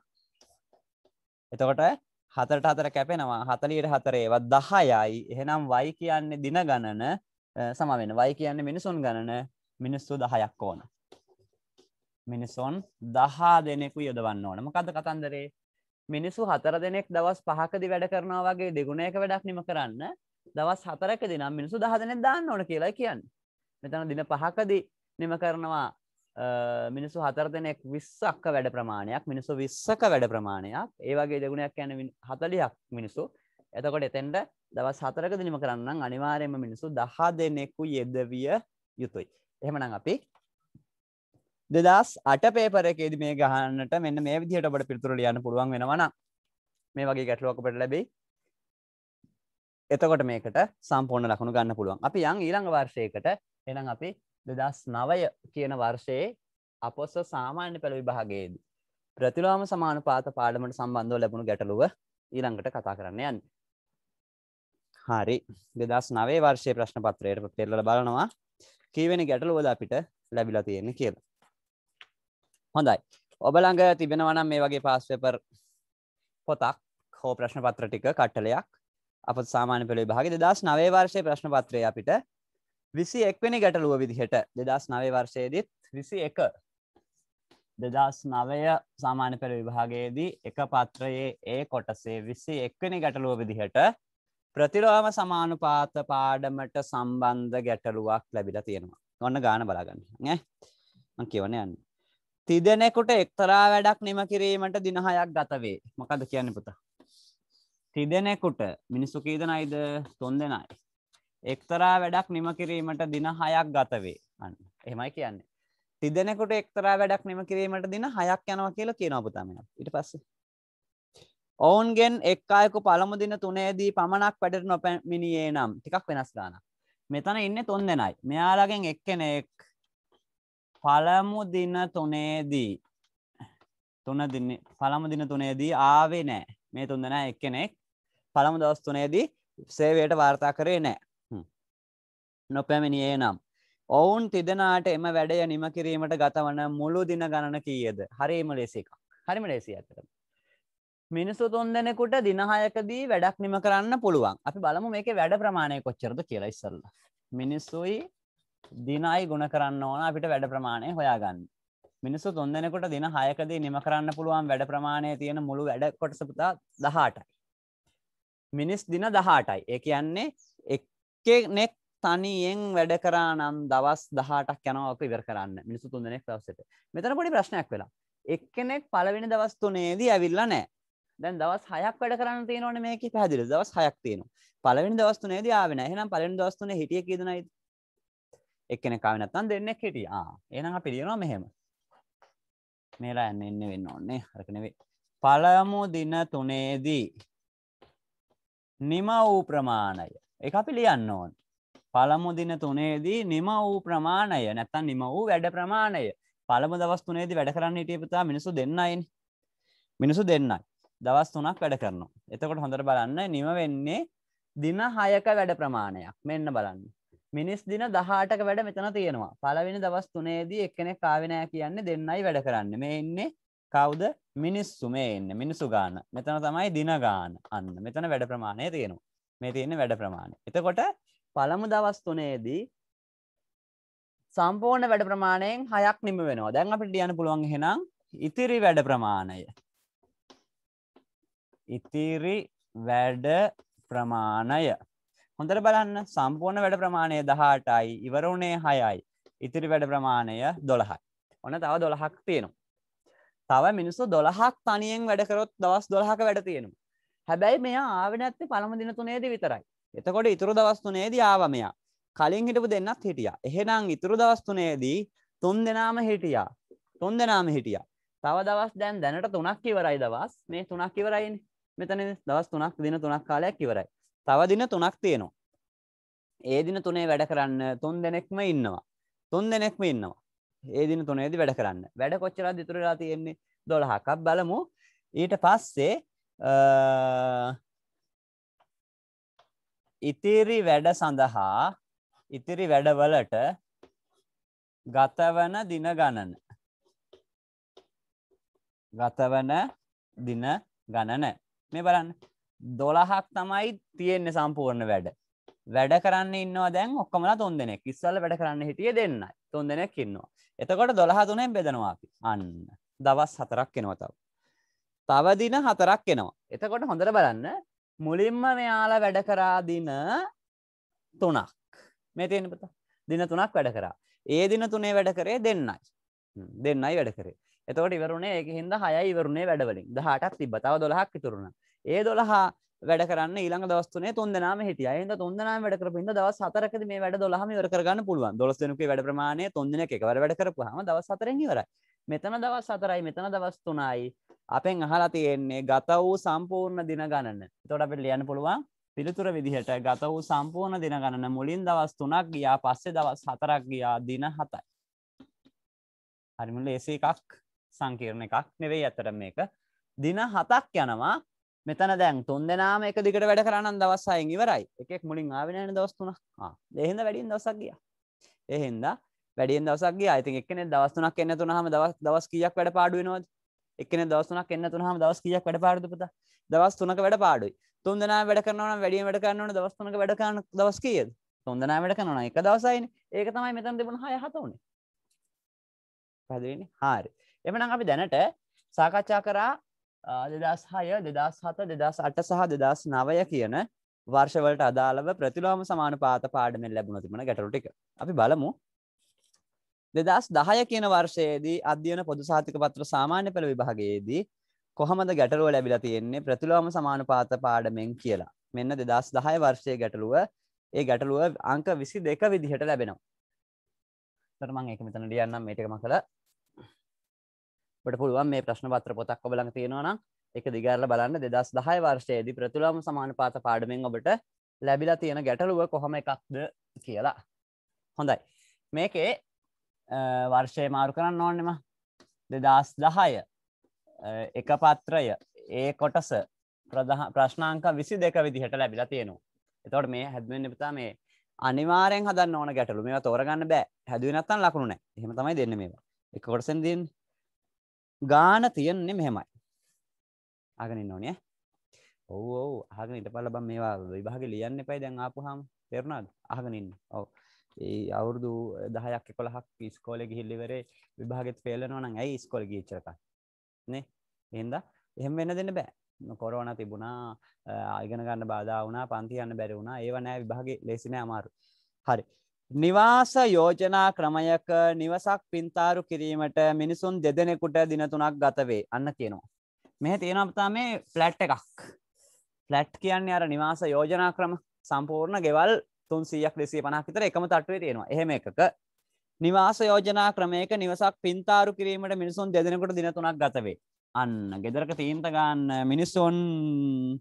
එතකොට හතරට හතර කැපෙනවා හතලියට හතරේව දහයයි එහෙනම් වයි කියන්නේ දින ගණන සමවෙන වයි කියන්නේ මිනිසුන් ගණන මිනිස්සු දහයක් ඕන මිනිසොන් දහා දෙනෙකු යොදවන්න ඕන මොකද කතන්දරේ මිනිස්සු හතර දෙනෙක් දවස් පහකදි වැඩ කරනවාගේ දෙගුණයක වැඩක් නිම කරන්න දවස් හතරක දිනම් මිනිසු දහ දෙනෙක් දාන්න ඕන කියලා කියන්න මෙතන දින පහකදි නිම කරනවා මිනිසු හතර දෙනෙක් විස්සක්ක වැඩ ප්‍රමාණයක් මිනිසු විස්සක වැඩ ප්‍රමාණයක් ඒ වගේ දෙගුණයක් යන හතලියක් මිනිසු එතකොට එතෙන්ට දවස් හතරක දිනිම කරන්න අනිවාරයම මිනිසු දහ දෙනෙකු යෙදවිය යුතුයි එහෙමනම් අපි දෙදස් අට පේපරකේද මේ ගහන්නට මෙන්න මේ විදිහට ඔබට පිතුර ලියන්න පුළුවන් වෙනවන මේ වගේ ගැටලුවකපට ලැබේ එතකොට මේකට සම්පූර්ණ ලකුණු ගන්න පුළුවන් අපි යන් ඊළඟ වර්ෂයකට එනම් අපි දෙදස් නවය කියන වර්ෂයේ අපොස්ස සාමාන්‍ය පැළ විභාගයේද ප්‍රතිලාම සමාන පාත පාඩමට සම්බන්ධව ලැබුණු ගැටලුව ඊළඟට කතා කරන්න යන්න හරි දෙදස් නවේ වර්ෂය ප්‍රශ්න පත්‍රයට පෙල්ල බලනවා කීවෙන ගැටලුවද අපිට ලැබිලා තියෙන කියලා හොඳයි ඔබළඟ තිබෙනවනම් මේ වගේ පාස්වපර් පොතක් හෝ ප්‍රශ්න පත්‍ර ටික කට්ටලයක් අප සාමාන පෙළි භාග දෙදස් නවේ වර්ෂය ප්‍රශ්න පත්‍රය අපිට විසි එක්වනි ගැටලුව විදිහට දෙදස් නවේ වර්ෂයේදත් විසි එක දෙදස් නවය සාමාන්‍ය පෙළ විභාගයේදී එක පත්‍රයේ ඒ කොටසේ විසි එක්වනි ගැටලුව විදිහට ප්‍රතිරෝම සමානුපාත පාඩමට සම්බන්ධ ගැටලුවක් ලැබිලා තියෙනවා ඔන්න ගාන බලාගන්න නෑ මං කියවන යන්න තිදෙනෙකුට එක්තරා වැඩක් නිම කිරීමට දිනහයක් ගතවේ මකද කියන්න පුතා. තිදෙනෙකුට මිනිස්සු කීදනයිද තුොන් දෙෙනයි. එක්තරා වැඩක් නිම කිරීමට දින හයක් ගතවේ අන්න එහෙමයි කියන්නේ. තිදෙනෙකුට එක්තරා වැඩක් නිම කිරීමට දින හයක් යනවා කියලා කියනවා පුතාම ඊට පස්සේ. ඔවුන්ගෙන් එක් අයකු පළමු දින තුනේදී පමණක් වැඩට නොපැමිණියේ නම් ටිකක් වෙනස් ගානක්. මෙතන ඉන්නේ තුන් දෙනයි. මෙයාලගෙන් එක්කෙනෙක් පළමු දින තුනේදී තුන දින පළමු දින තුනේදී ආවේ නෑ මේ තුන් දෙනා එක්කෙනෙක් පළමු දවස් තුනේදී සේවයට වාර්තා කරේ නෑ නොපැමිණියේ නම් ඔවුන් තිදෙනාට එම වැඩය නිම කිරීමට ගතවන මුළු දින ගණන කීයද හරිම ලෙසි එකක් හරිම ලෙසි ඇතට මිනිස්සු තුන් දෙනෙකුට දිනහයකදී වැඩක් නිම කරන්න පුළුවන් අපි බලමු මේක වැඩ ප්‍රමාණය කොච්චරද කියලා ඉස්සල්ලා මිනිස්සුයි දිනයි ගුණ කරන්න ඕන අපිට වැඩ ප්‍රමාණය හොයාගන්න මිනිස්සු තුන්දෙනකොට දින හයකදී නිම කරන්න පුළුවන් වැඩ ප්‍රමාණය තියෙන මුළු වැඩ කොටසපුතා දහටයි මිනිස් දින දහටයි ඒ කියන්නේ එක්කේ නෙක් තනියෙන් වැඩ කරා නම් දවස් දහටක් යනවා අප ඉවර කරන්න මිනිස්සු තුන්දෙනෙක් දවසට මෙතන පොඩි ප්‍රශ්නයක් වෙලා එක්කෙනෙක් පළවෙනි දවස් තුනේදී ඇවිල්ලා නෑ දැන් දවස් හයක් වැඩ කරන්න තියෙනවනේ මේකේ පැහැදිලි දවස් හයක් තියෙනවා පළවෙනි දවස් තුනේදී ආවේ නෑ එහෙනම් පළවෙනි දවස් තුනේ හිටිය කී දෙනායිද එක්කෙනෙක් ආවේ නැත්නම් දෙන්නෙක් හිටියා. ආ එහෙනම් අපි ලියනවා මෙහෙම. මේලා යන්න එන්න වෙන්න ඕනේ. අරක නෙවෙයි. පළමු දින තුනේදී නිම වූ ප්‍රමාණය. ඒක අපි ලියන්න ඕන. පළමු දින තුනේදී නිම වූ ප්‍රමාණය නැත්තම් නිම වූ වැඩ ප්‍රමාණය. පළමු දවස් තුනේදී වැඩ කරන්න හිටිය පුතා මිනිස්සු දෙන්නයිනේ. මිනිස්සු දෙන්නයි. දවස් තුනක් වැඩ කරනවා. එතකොට හොඳට බලන්න නිම වෙන්නේ දින 6ක වැඩ ප්‍රමාණයක්. මෙන්න බලන්න. මිනිස් දින දහටක වැඩ මෙතන තියෙනවා පළවෙනි දවස් තුනේදී එකනෙ කාවෙනෑ කියන්නේ දෙන්නයි වැඩ කරන්න මේ එන්නේ කවුද මිනිස්සු මේ එන්න මිනිසු ගාන මෙතන තමයි දින ගාන අන්න මෙතන වැඩ ප්‍රමාණය තියෙනවා මේ තියෙන වැඩ ප්‍රමාණය එතකොට පළමු දවස් තුනේදී සම්පූර්ණ වැඩ ප්‍රමාණයෙන් හයක් නිම වෙනවා දැන් අපිට කියන්න පුළුවන් එහෙනම් ඉතිරි වැඩ ප්‍රමාණය ඉතිරි වැඩ ප්‍රමාණය හොඳට බලන්න සම්පූර්ණ වැඩ ප්‍රමාණය දහටයි ඉවර වුණේ හයයි ඉතිරි වැඩ ප්‍රමාණය දොළහයි ඔන්න තව දොළහක් තියෙනවා තව මිනිස්සු දොළහක් තනියෙන් වැඩකරොත් දවස් දොළහක වැඩ තියෙනවා හැබැයි මෙයා ආවනැත්ති පළම දින තුනේද විතරයි එතකොට ඉතුරු දවස් තුනේදී ආව මෙයා කලින් හිටපු දෙන්නත් හිටියා එහෙනම් ඉතුරු දවස් තුනේදී තුන් දෙනාම හිටියා තුන් දෙනාම හිටියා තව දවස් දැන් දැනට තුනක් ඉවරයි දවස් මේ තුනක් ඉවරයිනි මෙතන දවස් තුනක් දින තුනක් කාලයක් ඉවරයි තව දින තුනක් තියෙනවා. ඒ දින තුනේ වැඩ කරන්න තුන් දෙනෙක්ම ඉන්නවා. තුන් දෙනෙක්ම ඉන්නවා. ඒ දින තුනේදි වැඩ කරන්න. වැඩ කොච්චරද ඉතුරු වෙලා තියෙන්නේ? 12ක් අප බලමු. ඊට පස්සේ ඉතිරි වැඩ සඳහා ඉතිරි වැඩවලට ගතවන දින ගණන ගතවන දින ගණන මේ බලන්න දොළහක් තමයි තියෙන්නේ සම්පූර්ණ වැඩ වැඩ කරන්න ඉන්නවා දැන් ඔක්කමලා තුන් දෙනෙක් ඉස්සල්ල වැඩ කරන්න හිටිය දෙන්න තුන් දෙනෙක් ඉන්නවා එතකොට දොළහ තුනෙන් බෙදනවා අපි අන්න දවස් හතරක් එනවා තව තවදින හතරක් එනවා එතකොට හොඳට බලන්න මුලින්ම මෙයාලා වැඩ කරා දින තුනක් මේ තියෙන පුතා දින තුනක් වැඩ කරා ඒ දින තුනේ වැඩ කරේ දෙන්නයි දෙන්නයි වැඩ කරේ එතකොට ඉවරුණේ ඒක හින්දා හයයි ඉවරුණේ වැඩවලින් 18ක් තිබ්බා තව 12ක් ඉතුරුණා ඒ දොළහා වැඩ කරන්න ඊළඟ දවස්තුනේ තුන්දනාම හිටිය හිද තුන්දනාම වැඩ කරපු හින්දා දවස් හතරකදී මේ වැඩ 12ම ඉවර කරගන්න පුළුවන් 12 දිනකේ වැඩ ප්‍රමාණය තුන් දිනක එකවර වැඩ කරපුවාම දවස් හතරෙන් ඉවරයි මෙතන දවස් හතරයි මෙතන දවස් තුනයි අපෙන් අහලා තියෙන්නේ ගත වූ සම්පූර්ණ දින ගණන එතකොට අපිට ලියන්න පුළුවන් පිළිතුර විදිහට ගත වූ සම්පූර්ණ දින ගණන මුලින් දවස් තුනක් ගියා පස්සේ දවස් හතරක් ගියා දින හතයි හරිම ලේසි එකක් සංකීර්ණ එකක් නෙවෙයි අතර මේක දින හතක් යනවා මෙතන දැන් තුන් දෙනාම එක දිගට වැඩ කරන්න දවස් අයින් ඉවරයි එකෙක් මුලින් ආවිනන දවස් තුනක් දෙහින්ද වැඩින් දවසක් ගිය එහින්දා වැඩියෙන් දවසක් ගිය ඉතින් එක්කෙනෙ දවස් තුනක් එන්න තුනහම දවස් දවස් කීයක් වැඩ පාඩු වෙනවද එක්කෙනෙ දවස් තුනක් එන්න තුනහම දවස් කීයක් වැඩ පාඩුද පුතා දවස් තුනක වැඩ පාඩුයි තුන් දෙනා වැඩ කරනවා නම් වැඩියෙන් වැඩ කරනවා නම් දවස් තුනක වැඩ කරන දවස් කීයද තුන් දෙනා වැඩ කරනවා නම් එක දවසයිනේ ඒක තමයි මෙතන තිබුණ 6 7 උනේ පැදවෙන්නේ හාරි එමනම් අපි දැනට සාකච්ඡා කරා දෙදස් හය දෙදස් හත දෙදස් අට සහ දෙදස් නවය කියන වර්ෂවලට අදාළව ප්‍රතිලෝම සමාන පාත පාඩමෙන් ලැබුණ තිබන ගැටලුටික අපි බලමු දෙදස් දහය කියන වර්ෂයේදී අධ්‍යයන පොදු සාතික පත්‍ර සාමාන්‍ය පෙළ විභාගයේදී කොහොමද ගැටලුව ලැබිලා තියෙන්නේ ප්‍රතිලෝම සමාන පාත පාඩමෙන් කියලා මෙන්න දෙදස් දහය වර්ෂය ගැටලුව ඒ ගැටලුව අංක විසි දෙක විදිහට ලැබෙනවා තරමං එක මෙතන ලියන්නම් මේටකම කළ බට පුළුවන් මේ ප්‍රශ්න පත්‍ර පොතක් ඔබලඟ තියෙනවනම් එක දිගරල බලන්න දෙදස් දහය වර්ෂයේදී ප්‍රතුලාම සමාන පාත පාඩමෙන් ඔබට ලැබිලා තියෙන ගැටලුව කොහොම එකක්ද කියලා හොඳයි මේකේ වර්ෂය මාරු කරන්න ඕන්නෙම දෙදස් දහය එක පත්‍රය ඒ කොටස ප්‍රශ්නාංක විසි දෙක විදිහට ලැබිලා තියෙනවා. එතවට මේ හැදවෙන්න පතා මේ අනිවාරෙන් හදන්න ඕන ගැටලු මේ තෝරගන්න බෑ හැදුවනත්තන් ලකුණුන හෙම තමයි දෙන්න මේවා එක කොටසෙන් දන්න ගාන තියෙන්නේ මෙහෙමයි ආගෙනන්න ඕනේ ඔව ඔව අහගෙන ඉට පල බම් මේවා විභාග ලියන්න එපයි දැන් ආපුහම් තෙරුණාද අහගෙනන්න ඔව ඒ අවුරුදු දහයක් කොළහක් ස්කෝල ගිහිල්ලිවරේ විභාගෙත් පේලනවන ඇයි ස්කොල ගීචරක නේ එහින්ද එහෙම වෙන දෙන්න බෑ කොරෝන තිබුණා අයගෙන ගන්න බාධාවනා පන්ති යන්න බැරි වුණා ඒවනෑ විභාග ලෙසින අමාරු හරි නිවාස යෝජනා ක්‍රමයක නිවසක් පින්තාරු කිරීමට මිනිසුන් දෙදෙනෙකුට දිනතුනක් ගතවේ අන්න තියෙනවා. මෙහ තියෙනපතා මේ ෆ්ලැට් එකක්. ෆ්ලැට් කියන්නේ අර නිවාස යෝජනා ක්‍රම සම්පූර්ණ ගෙවල් තුන් සීයක් දෙසේ පනහක්කිතර එකම තට්ටුවේ තියෙනවා එහෙම එකක නිවාස යෝජනා ක්‍රමයක නිවසක් පින්තාරු කිරීමට මිනිසුන් දෙදෙනකුට දිනතුනක් ගතවේ. අන්න ගෙදරක තීන්ත ගන්න මිනිස්සුන්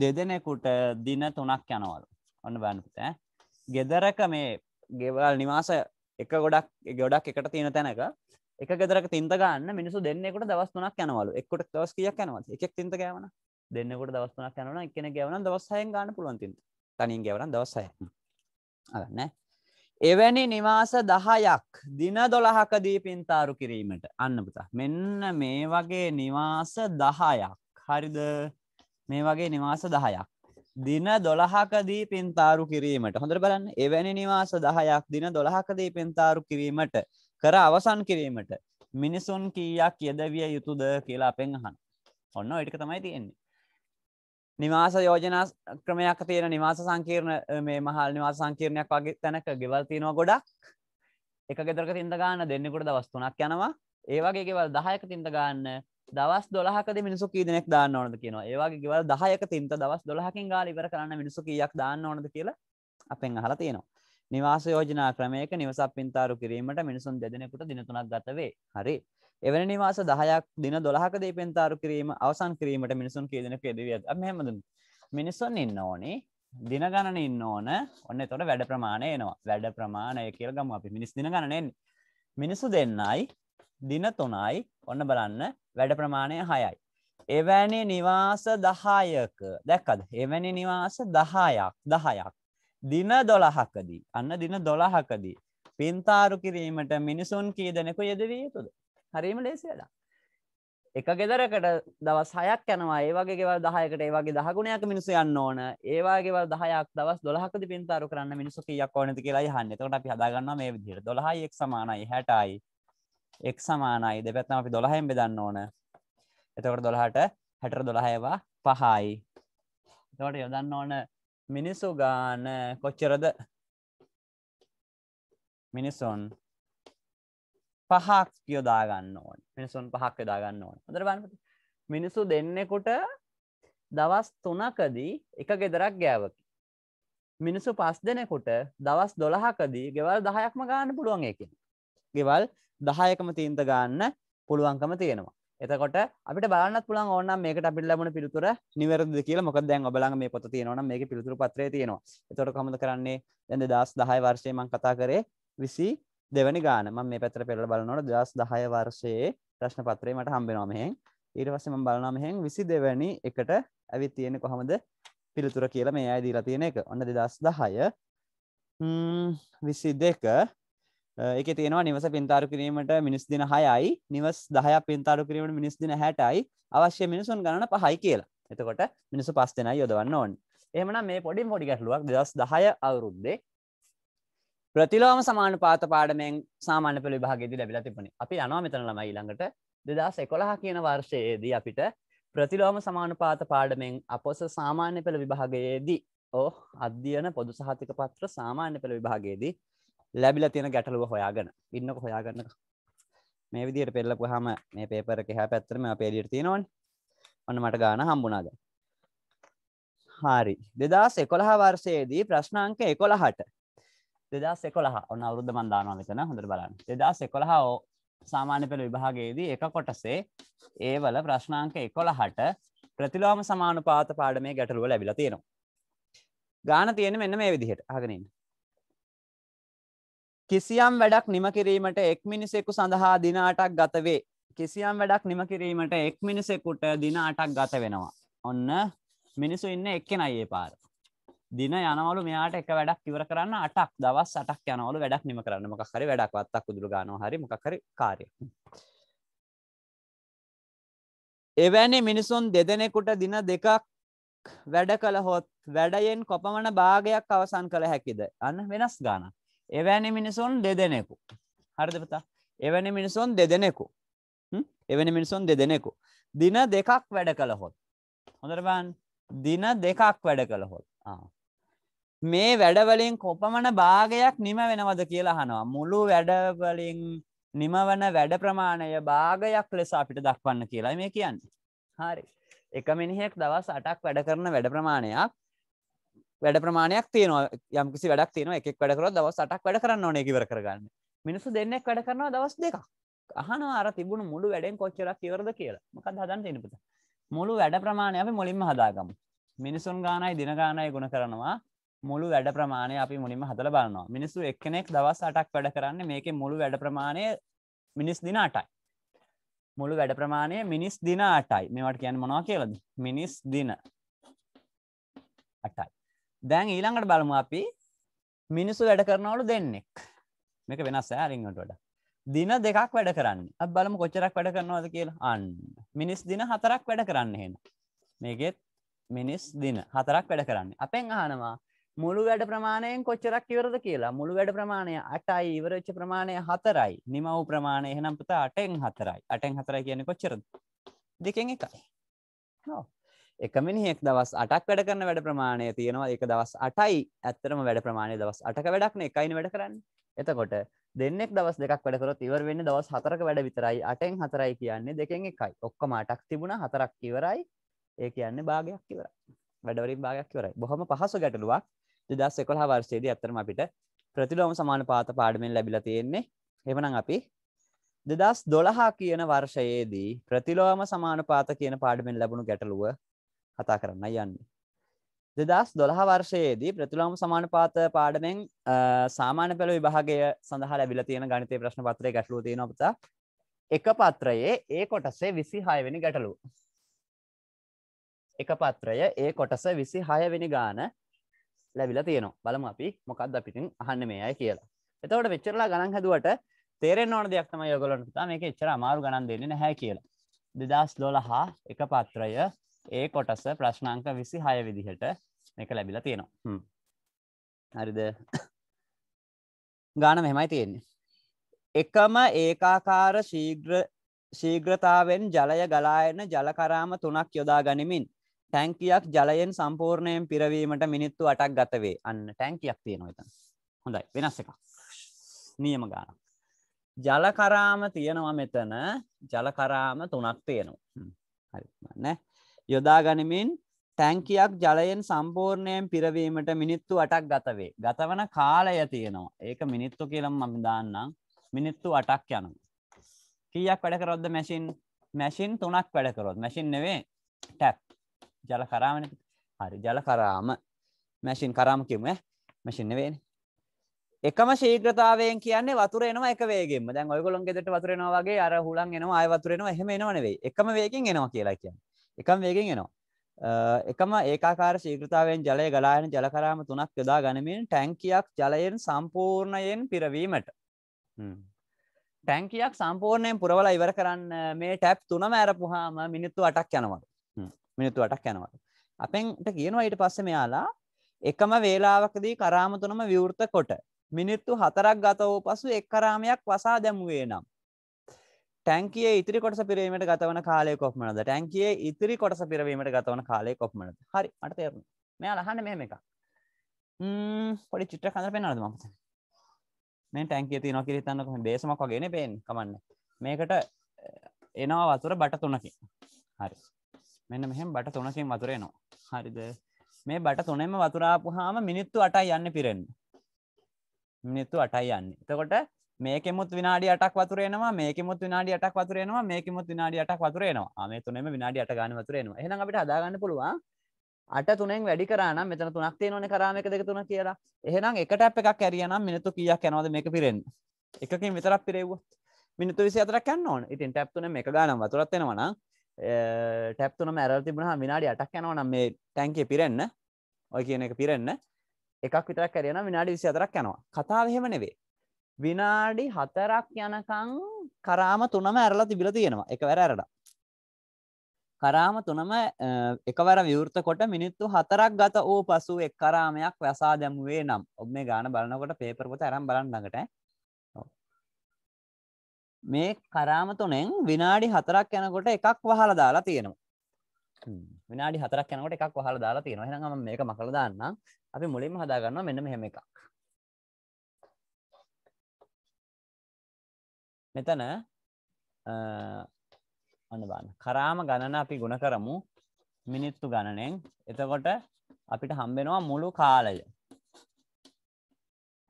දෙදෙනෙකුට දින තුනක් යනවලු. ඔන්න බැනපුත ගෙදරක මේ ගෙවල් නිවාස එක ගොඩක් ගොඩක් එකට තියෙන තැනක එක ගෙදරක තින්ත ගන්න මිනිසු දෙන්නෙකුට දවස් තුනක් යනවලු එක්කොට දවස් කීයක් යනවද එකෙක් තින්ත ගෑවන දෙන්නෙකුට දවස් තුනක් යනවනම් එක්කෙනෙක් ගෑවනම් දවස් හයෙන් ගන්න පුළුවන් තින්ත තනියෙන් ගෑවනම් දවස් හය අරනේ එවැනි නිවාස දහයක් දින දොළහකදී පින්තාරු කිරීමට අන්න පුතා මෙන්න මේ වගේ නිවාස දහයක් හරිද මේ වගේ නිවාස දහයක් දින දොළහකදී පින්තාරු කිරීමට හොඳට බලන්න එවැනි නිවාස දහයක් දින දොළහකදී පින්තාරු කිරීමට කර අවසන් කිරීමට මිනිසුන් කීයක් යදවිය යුතුද කියලා අපෙන් අහන් ඔන්න ඉටික තමයි තියෙන්නේ නිවාස යෝජනා ක්‍රමයක් තියෙන නිවාස සංකීර්ණ මේ මහල් නිවාස සංකීර්ණයක් වගේ තැනක ගෙවල් තියෙනවා ගොඩක් එක ගෙදරක තින්ද ගන්න දෙන්නෙකුට දවස් තුනක් යනවා ඒ වගේ ගෙවල් දහයක තින්ද ගන්න දවස් දොලහකද මිනිසු කීදනෙක් දාන්න ඕනද කියනවා ඒවාගේ ගවල් දහයක තින්ත දවස් දොලහකින් ගාල ඉවර කරන්න මිනිසු කියක් දාන්න ඕනද කියලා අපෙන් අහල තියෙනවා නිවාස යෝජනා ක්‍රමයක නිවසක් පින්තාරු කිරීමට මිනිසුන් දෙදෙනෙකුට දිනතුනක් ගතවේ හරි එවැනි නිවාස දහයක් දින දොලහකදේ පෙන්තාරු කිරීම අවසන් කිරීමට මිනිසුන් කීදන කෙදවියත් මෙහමද මිනිසුන් ඉන්න ඕනේ දින ගණන ඉන්න ඕන ඔන්න තොට වැඩ ප්‍රමාණය එනවා වැඩ ප්‍රමාණය කියල ගම අපි මිනිස් දින ගණනෙන් මිනිසු දෙන්නයි දින තුනයි ඔන්න බලන්න වැඩ ප්‍රමාණය හයයි. එවැනි නිවාස දහායක දැක්කද එවැනි නිවාස දහායක් දහයක් දින දොළහකදී අන්න දින දොළහකදී පින්තාරු කිරීමට මිනිසුන් කී දෙනෙකු යෙදවිය යුතුද හරීම ලේසියලා එක ගෙදරකට දවස් හයක් යනවා ඒවගේ ගෙවල් දහයකට ඒවගේ දහගුණයක් මිනිසු යන්න ඕන ඒවාගේවල් දහයක් දවස් දොළහකද පින්තාරු කරන්න මිනිසු කියක් ඕනති කියලා හන්න තකට අපි හදාගන්න මේ විදිර දොළහයෙක් සමානයි හැටයි එක් සමානයි දෙපැත්නම් අපි දොළහෙන් බෙදන්න ඕන එතකොට දොළහට හැටර දොළහයවා පහයි තොට යොදන්න ඕන මිනිස්සු ගාන කොච්චරද මිනිස්සුන් පහක් යොදාගන්න ඕන මිනිසුන් පහක් යොදාගන්න ඕන හොඳර බන්න මිනිස්සු දෙන්නෙකුට දවස් තුනකදී එක ගෙදරක් ගෑවකි මිනිසු පස් දෙනෙකුට දවස් දොළහකදී ගෙවල් දහයක්ම ගාන්න පුළුවන් එකින් ගෙවල් දහයකම තීන්ත ගන්න පුළුවන්කම තියෙනවා. එතකොට අපිට බලන්න පුළන් ඕන්න මේක අපි ලබන පිළිතුර නිවැරද කියල මොක දැන් ඔබලන් මේ පොත තියෙනවන මේ පිළිතුර පත්‍රය තියෙනවා එතොට කොමද කරන්නේ දැද දස් දහය වර්ෂයම කතා කරේ විසි දෙවැනි ගාන ම මේ පැතර පෙළ බලනොට දස් දහය වර්ෂයේ ප්‍රශ්න පත්‍රයීමට හම්බෙනවාමහෙන් ඊටවසම බලනමහෙන් විසි දෙවැනි එකට ඇවිත් තියෙන කොහොමද පිළිතුර කියලා මේ අයදීලා තියෙන එක ඔන්න දෙදස් දහය විසි දෙක එක තියෙනවා නිවස පින්තාරු කිරීමට මිනිස් දින හයයි නිවස් දහයක් පින්තාරු කිරීමට මිනිස් දින හැටයි අවශ්‍ය මිනිසුන් ගණන පහයි කියලා එතකොට මිනිසු පස් දෙනයි යොදවන්න ඕන් එහමන මේ පොඩින් පොඩි ගැටලුවක් දෙදස් දහය අවුරුද්දේ ප්‍රතිලෝම සමාන පාත පාඩමෙන් සාමාන්‍ය පෙළ විභාගෙදි ලැබිලා තිබුණේ අපි යනවා මෙතන ළමයි ඊළඟට දෙදස් එකොළහ කියන වර්ෂයේදී අපිට ප්‍රතිලෝම සමානුපාත පාඩමෙන් අපොස සාමාන්‍ය පෙළ විභාගයේදී ඕ අධ්‍යයන පොදු සහතික පත්‍ර සාමාන්‍ය පෙළ විභාගයේදී ලැබිල තියෙන ගැටලුව හොයාගන්න ඉන්නක හොයාගන්නක මේ විදියට පෙල්ලපු හම මේ පේපර කෙහ පැත්තරම පේලියට තියෙනවන් ඔන්න මට ගාන හම්බුණාද හාරි දෙදස් එකොළහ වර්ෂයේදී ප්‍රශ්නාංක එකොළහට දෙදස් එකොළහ ඔන්න අවුද්ධ මන්දානවා මෙතන හොඳර බලන්න දෙදස් එකොළහා සාමාන්‍ය පෙළ විභාගයේදී එක කොටසේ ඒවල ප්‍රශ්නාංක එකොළහට ප්‍රතිලෝම සමානුපාත පාඩමේ ගැටලුව ලැබිලා තියෙනවා ගාන තියෙන මෙන්න මේ විදිහට අහගෙනන්න කිසියම් වැඩක් නිම කිරීමට එක් මිනිසෙකු සඳහා දින අටක් ගතවේ කිසියම් වැඩක් නිම කිරීමට එක් මිනිසෙකුට දින අටක් ගත වෙනවා ඔන්න මිනිසු ඉන්න එක්කෙනයි ඒ පාර දින යනවලු මෙයාට එක වැඩක් ඉවර කරන්න අටක් දවස් අටක් යනවලු වැඩක් නිම කරන්න මොකක්හරි වැඩක් වත්තක් උදුරු ගානවා හරි මොකක්හරි කාරය එවැනි මිනිසුන් දෙදෙනෙකුට දින දෙකක් වැඩ කළ හොත් වැඩයෙන් කොපමණ භාගයක් අවසන් කළ හැකිද අන්න වෙනස් ගාන එවැනි මිනිසුන් දෙදෙනෙකු. හරිද පුතා? එවැනි මිනිසුන් දෙදෙනෙකු. එවැනි මිනිසුන් දෙදෙනෙකු. දින දෙකක් වැඩ කළහොත්. හොඳට බලන්න. දින දෙකක් වැඩ කළහොත්. මේ වැඩවලින් කොපමණ භාගයක් නිම වෙනවද කියලා අහනවා. මුළු වැඩවලින් නිමවන වැඩ ප්‍රමාණය භාගයක් ලෙස අපිට දක්වන්න කියලා මේ කියන්නේ. හරි. එක මිනිහෙක් දවස් 8ක් වැඩ කරන වැඩ ප්‍රමාණයක් වැඩ ප්‍රමාණයක් තියෙනවා යම්කිසි වැඩක් තියෙනවා එකක් වැඩකරොත් දවස් අටක් වැඩ කරන්න ඕනේ කිවර කරගන්න මිනිස්සු දෙන්නෙක් වැඩ කරනවා දවස් දෙකක් අහනවා අර තිබුණු මුළු වැඩෙන් කොච්චරක් ඉවරද කියලා මොකක්ද හදන්න තියෙන පුතා මුළු වැඩ ප්‍රමාණය අපි මුලින්ම හදාගමු මිනිසුන් ගානයි දින ගානයි ගුණ කරනවා මුළු වැඩ ප්‍රමාණය අපි මුලින්ම හදල බලනවා මිනිස්සු එක්කෙනෙක් දවස් අටක් වැඩ කරන්න මේක මුළු වැඩ ප්‍රමාණය මිනිස් දින අටයි මුළු වැඩ ප්‍රමාණය මිනිස් දින අටයි මේවට කියන්න මොනවා කියලද මිනිස් දින අටයි දැන් ඊළඟට බලමු අපි මිනිස්සු වැඩ කරනවලු දෙන්නෙක් මේක වෙනස් ඇරිංගට වඩ දින දෙකක් වැඩ කරන්න අප බලමු කොච්චරක් වැඩ කරනවද කියලා අන්න මිනිස් දින හතරක් වැඩ කරන්න හෙන මේකෙත් මිනිස් දින හතරක් වැඩ කරන්න අපෙන් අහනවා මුළු වැඩ ප්‍රමාණයෙන් කොච්චරක් ඉවරද කියලා මුළු වැඩ ප්‍රමාණය අටයි ඉවරච්ච ප්‍රමාණය හතරයි නිමව් ප්‍රමාණය එහෙනම් පුතා අටෙන් හතරයි අටෙන් හතරයි කියන්නේ කොච්චරද දෙකෙන් එකයි ඔව් එක මිනිහෙක් දවස් අටක් වැඩ කරන වැඩ ප්‍රමාණය තියෙනවා එක දවස් අටයි ඇත්තරම වැඩ ප්‍රමාණය දවස් අටක වැඩක්න එකයින වැඩ කරන්න එතකොට දෙන්නෙක් දවස් දෙකක් වැඩකරොත් ඉවර වෙන්න දවස් හතරක වැඩ විතරයි අටෙන් හතරයි කියන්නේ දෙකෙන් එකයි ඔක්කොම අටක් තිබුණ හතරක් ඉවරයි ඒ කියන්නේ භාගයක් ඉවර වැඩවරින් භාගයක් ඉවරයි බොහොම පහසු ගැටලුවක් දෙදස් එකොළහ වර්ෂයේදී ඇත්තරම අපිට ප්‍රතිලෝම සමාන පාත පාඩමෙන් ලැබිලා තියෙන්නේ එහෙමනම් අපි දෙදස් දොළහා කියන වර්ෂයේදී ප්‍රතිලෝම සමාන පාත කියන පාඩමෙන් ලැබුණු ගැටලුව කතා කරන්න යන්නේ. දෙදස් දොළහ වර්ෂයේදී ප්‍රතුළම් සමානපාත පාඩමෙන් සාමාන්‍ය පෙළ විභාගය සඳහා ලැබිල තියෙන ගනිතය ප්‍රශ්න පත්‍රය ගැටලු තියෙනපතා එක පත්‍රයේ ඒ කොටසේ විසි හයවෙනි ගැටලු. එක පත්‍රය ඒ කොටස විසි හයවෙනි ගාන ලැබිල තියෙනවා බලම අපි මොකක්ද අපිටින් අහන්න මේ අය කියලා. එතවට වෙච්චරලා ගණන් හැදුවට තේරෙන් ඕන දෙයක්තම යොගලන්ට මේක එච්චර අමාරු ගණන් දෙන්න නැහැ කියලා. දෙදස් දොළහා එක පත්‍රය ඒ කොටස ප්‍රශ්නාංක විසි හය විදිහට එක ලැබිලා තියෙනවා හරිද ගාන මෙහෙමයි තියෙන්නේ එකම ඒකාකාර ශීග්‍ර ශීග්‍රතාවෙන් ජලය ගලායන ජලකරාම තුනක් යොදා ගනිමින් ටැංකියක් ජලයෙන් සම්පූර්ණයෙන් පිරවීමට මිනිත්තු අටක් ගත වේ අන්න ටැංකියක් තියෙනවා එතන හොඳයි වෙනස් එකක් නියම ගාන ජලකරාම තියෙනවා මෙතන ජලකරාම තුනක් තියෙනවා හරි නෑ යොදා ගනිමින් තැංකයක් ජලයෙන් සම්පූර්ණයෙන් පිරවීමට මිනිත්තු අටක් ගතවේ. ගතවන කාලය තියෙනවා. ඒක මිනිත්තු කියලම් මම දාන්නම් මිනිත්තු අටක් යනු. කීයක් වැඩකරොද්ද මැසින් මැසින් තුනක් වැඩකරොත් මැසින් නෙවේ ටැප් ජල කරාමන හරි ජල කරාම මැසින් කරාම කිම මැසින් නෙවේ එකම ශීග්‍රතාවයෙන් කියන්නේ වතුර එනවා එක වේගෙම දැන් ඔයගොල්ලෝ ගෙදරට වතුර එනවා වගේ අර හුලං එනවා ආය වතුර එනවා එහෙම එනව නෙවෙයි එකම වේගෙන් එනවා කියලා කියන්නේ එකම වේගෙන් එනවා එකම ඒකාකාර ශීග්‍රතාවෙන් ජලය ගලායන ජලකරාම තුනක් යොදා ගනිමින් ටැංකියක් ජලයෙන් සම්පූර්ණයෙන් පිරවීමට ටැංකියක් සම්පූර්ණයෙන් පුරවල ඉවර කරන්න මේ ටැප් තුනම ඇරපුහාම මිනිත්තු අටක් යනවද මිනිත්තු අටක් යනවද අපෙන්ට කියනවා ඊට පස්ස මෙයාලා එකම වේලාවකදී කරාම තුනම විවෘත කොට මිනිත්තු හතරක් ගත වූ පසු එක් කරාමයක් වසා දැමුවේ නම් ටැන්කිය ඉතිරි කොටස පිරීමට ගතවන කාලය කොක්මනද ටැන්කිය ඉතිරි කොටස පිරවීමට ගතවන කාලය කොක්මනද හරි අට තේරු මෙයා ලහන්න මෙම එක පොඩි චිත්‍ර කඳර පෙන්න්නද මත මේ ටැන්කිය තියන කිරිතන්නක දේශමක් වගේන පෙන් කමන්න මේකට එනවා වතුර බට තුනකින් හරි මෙන්න මෙහෙම බට තුනකින් වතුරේ නවා හරිද මේ බට තුනෙම වතුරාපු හාම මිනිත්තු අටයි යන්න පිරෙන්න්න මිනිත්තු අටයි යන්න එතකොට මේකෙමුත් විනාඩි අටක් වතුරේනවා මේකෙමුත් විනාඩි අටක් වතුරේනවා මේකෙමුත් විනාඩි අටක් වතුරේනවා මේ තුනෙම විනාඩි අට ගන්න වතුරේනවා එහෙනම් අපිට හදාගන්න පුළුවන් අට තුනෙන් වැඩි කරානම් මෙතන තුනක් තියෙනවනේ කරාම එක දෙක තුන කියලා එහෙනම් එක ටැප් එකක් ඇරියනම් මිනිත්තු කීයක් යනවද මේක පිරෙන්න එකකින් විතරක් පිරෙව්වොත් මිනිත්තු 24ක් යන්න ඕන ඉතින් ටැප් තුනෙන් එක ගානම් වතුරක් එනවා නම් ටැප් තුනම ඇරලා තිබුණාම විනාඩි 8ක් යනවා නම් මේ ටැංකිය පිරෙන්න ඔය කියන එක පිරෙන්න එකක් විතරක් ඇරියනම් විනාඩි 24ක් යනවා කතාව එහෙම නෙවෙයි විනාඩි හතරක් යනකං කරාම තුනම ඇරලා තිබිල තියෙනවා එකවැර ඇරලා කරාම තුනම එකවර විවෘත කොට මිනිත්තු හතරක් ගත ඕ පසු එක් කරාමයක් වැසා දැමුවේ නම් ඔබ මේ ගාන බලනකොට පේපරපොත ඇරම් බලන්නකට මේ කරාම තුනෙන් විනාඩි හතරක් යනකොට එකක් වහල දාලා තියෙනවා විනාඩි හතරක් යනකොට එකක් වහල දාලා තියෙනවා එහෙනම් මම මේක මකලා දාන්නම් අපි මුලින්ම හදාගන්නවා මෙන්න මෙහෙම එකක් මෙතන අනබන්න කරාම ගණන අපි ගුණ කරමු මිනිත්තු ගණනෙන් එතකොට අපිට හම්බෙනවා මුළු කාලය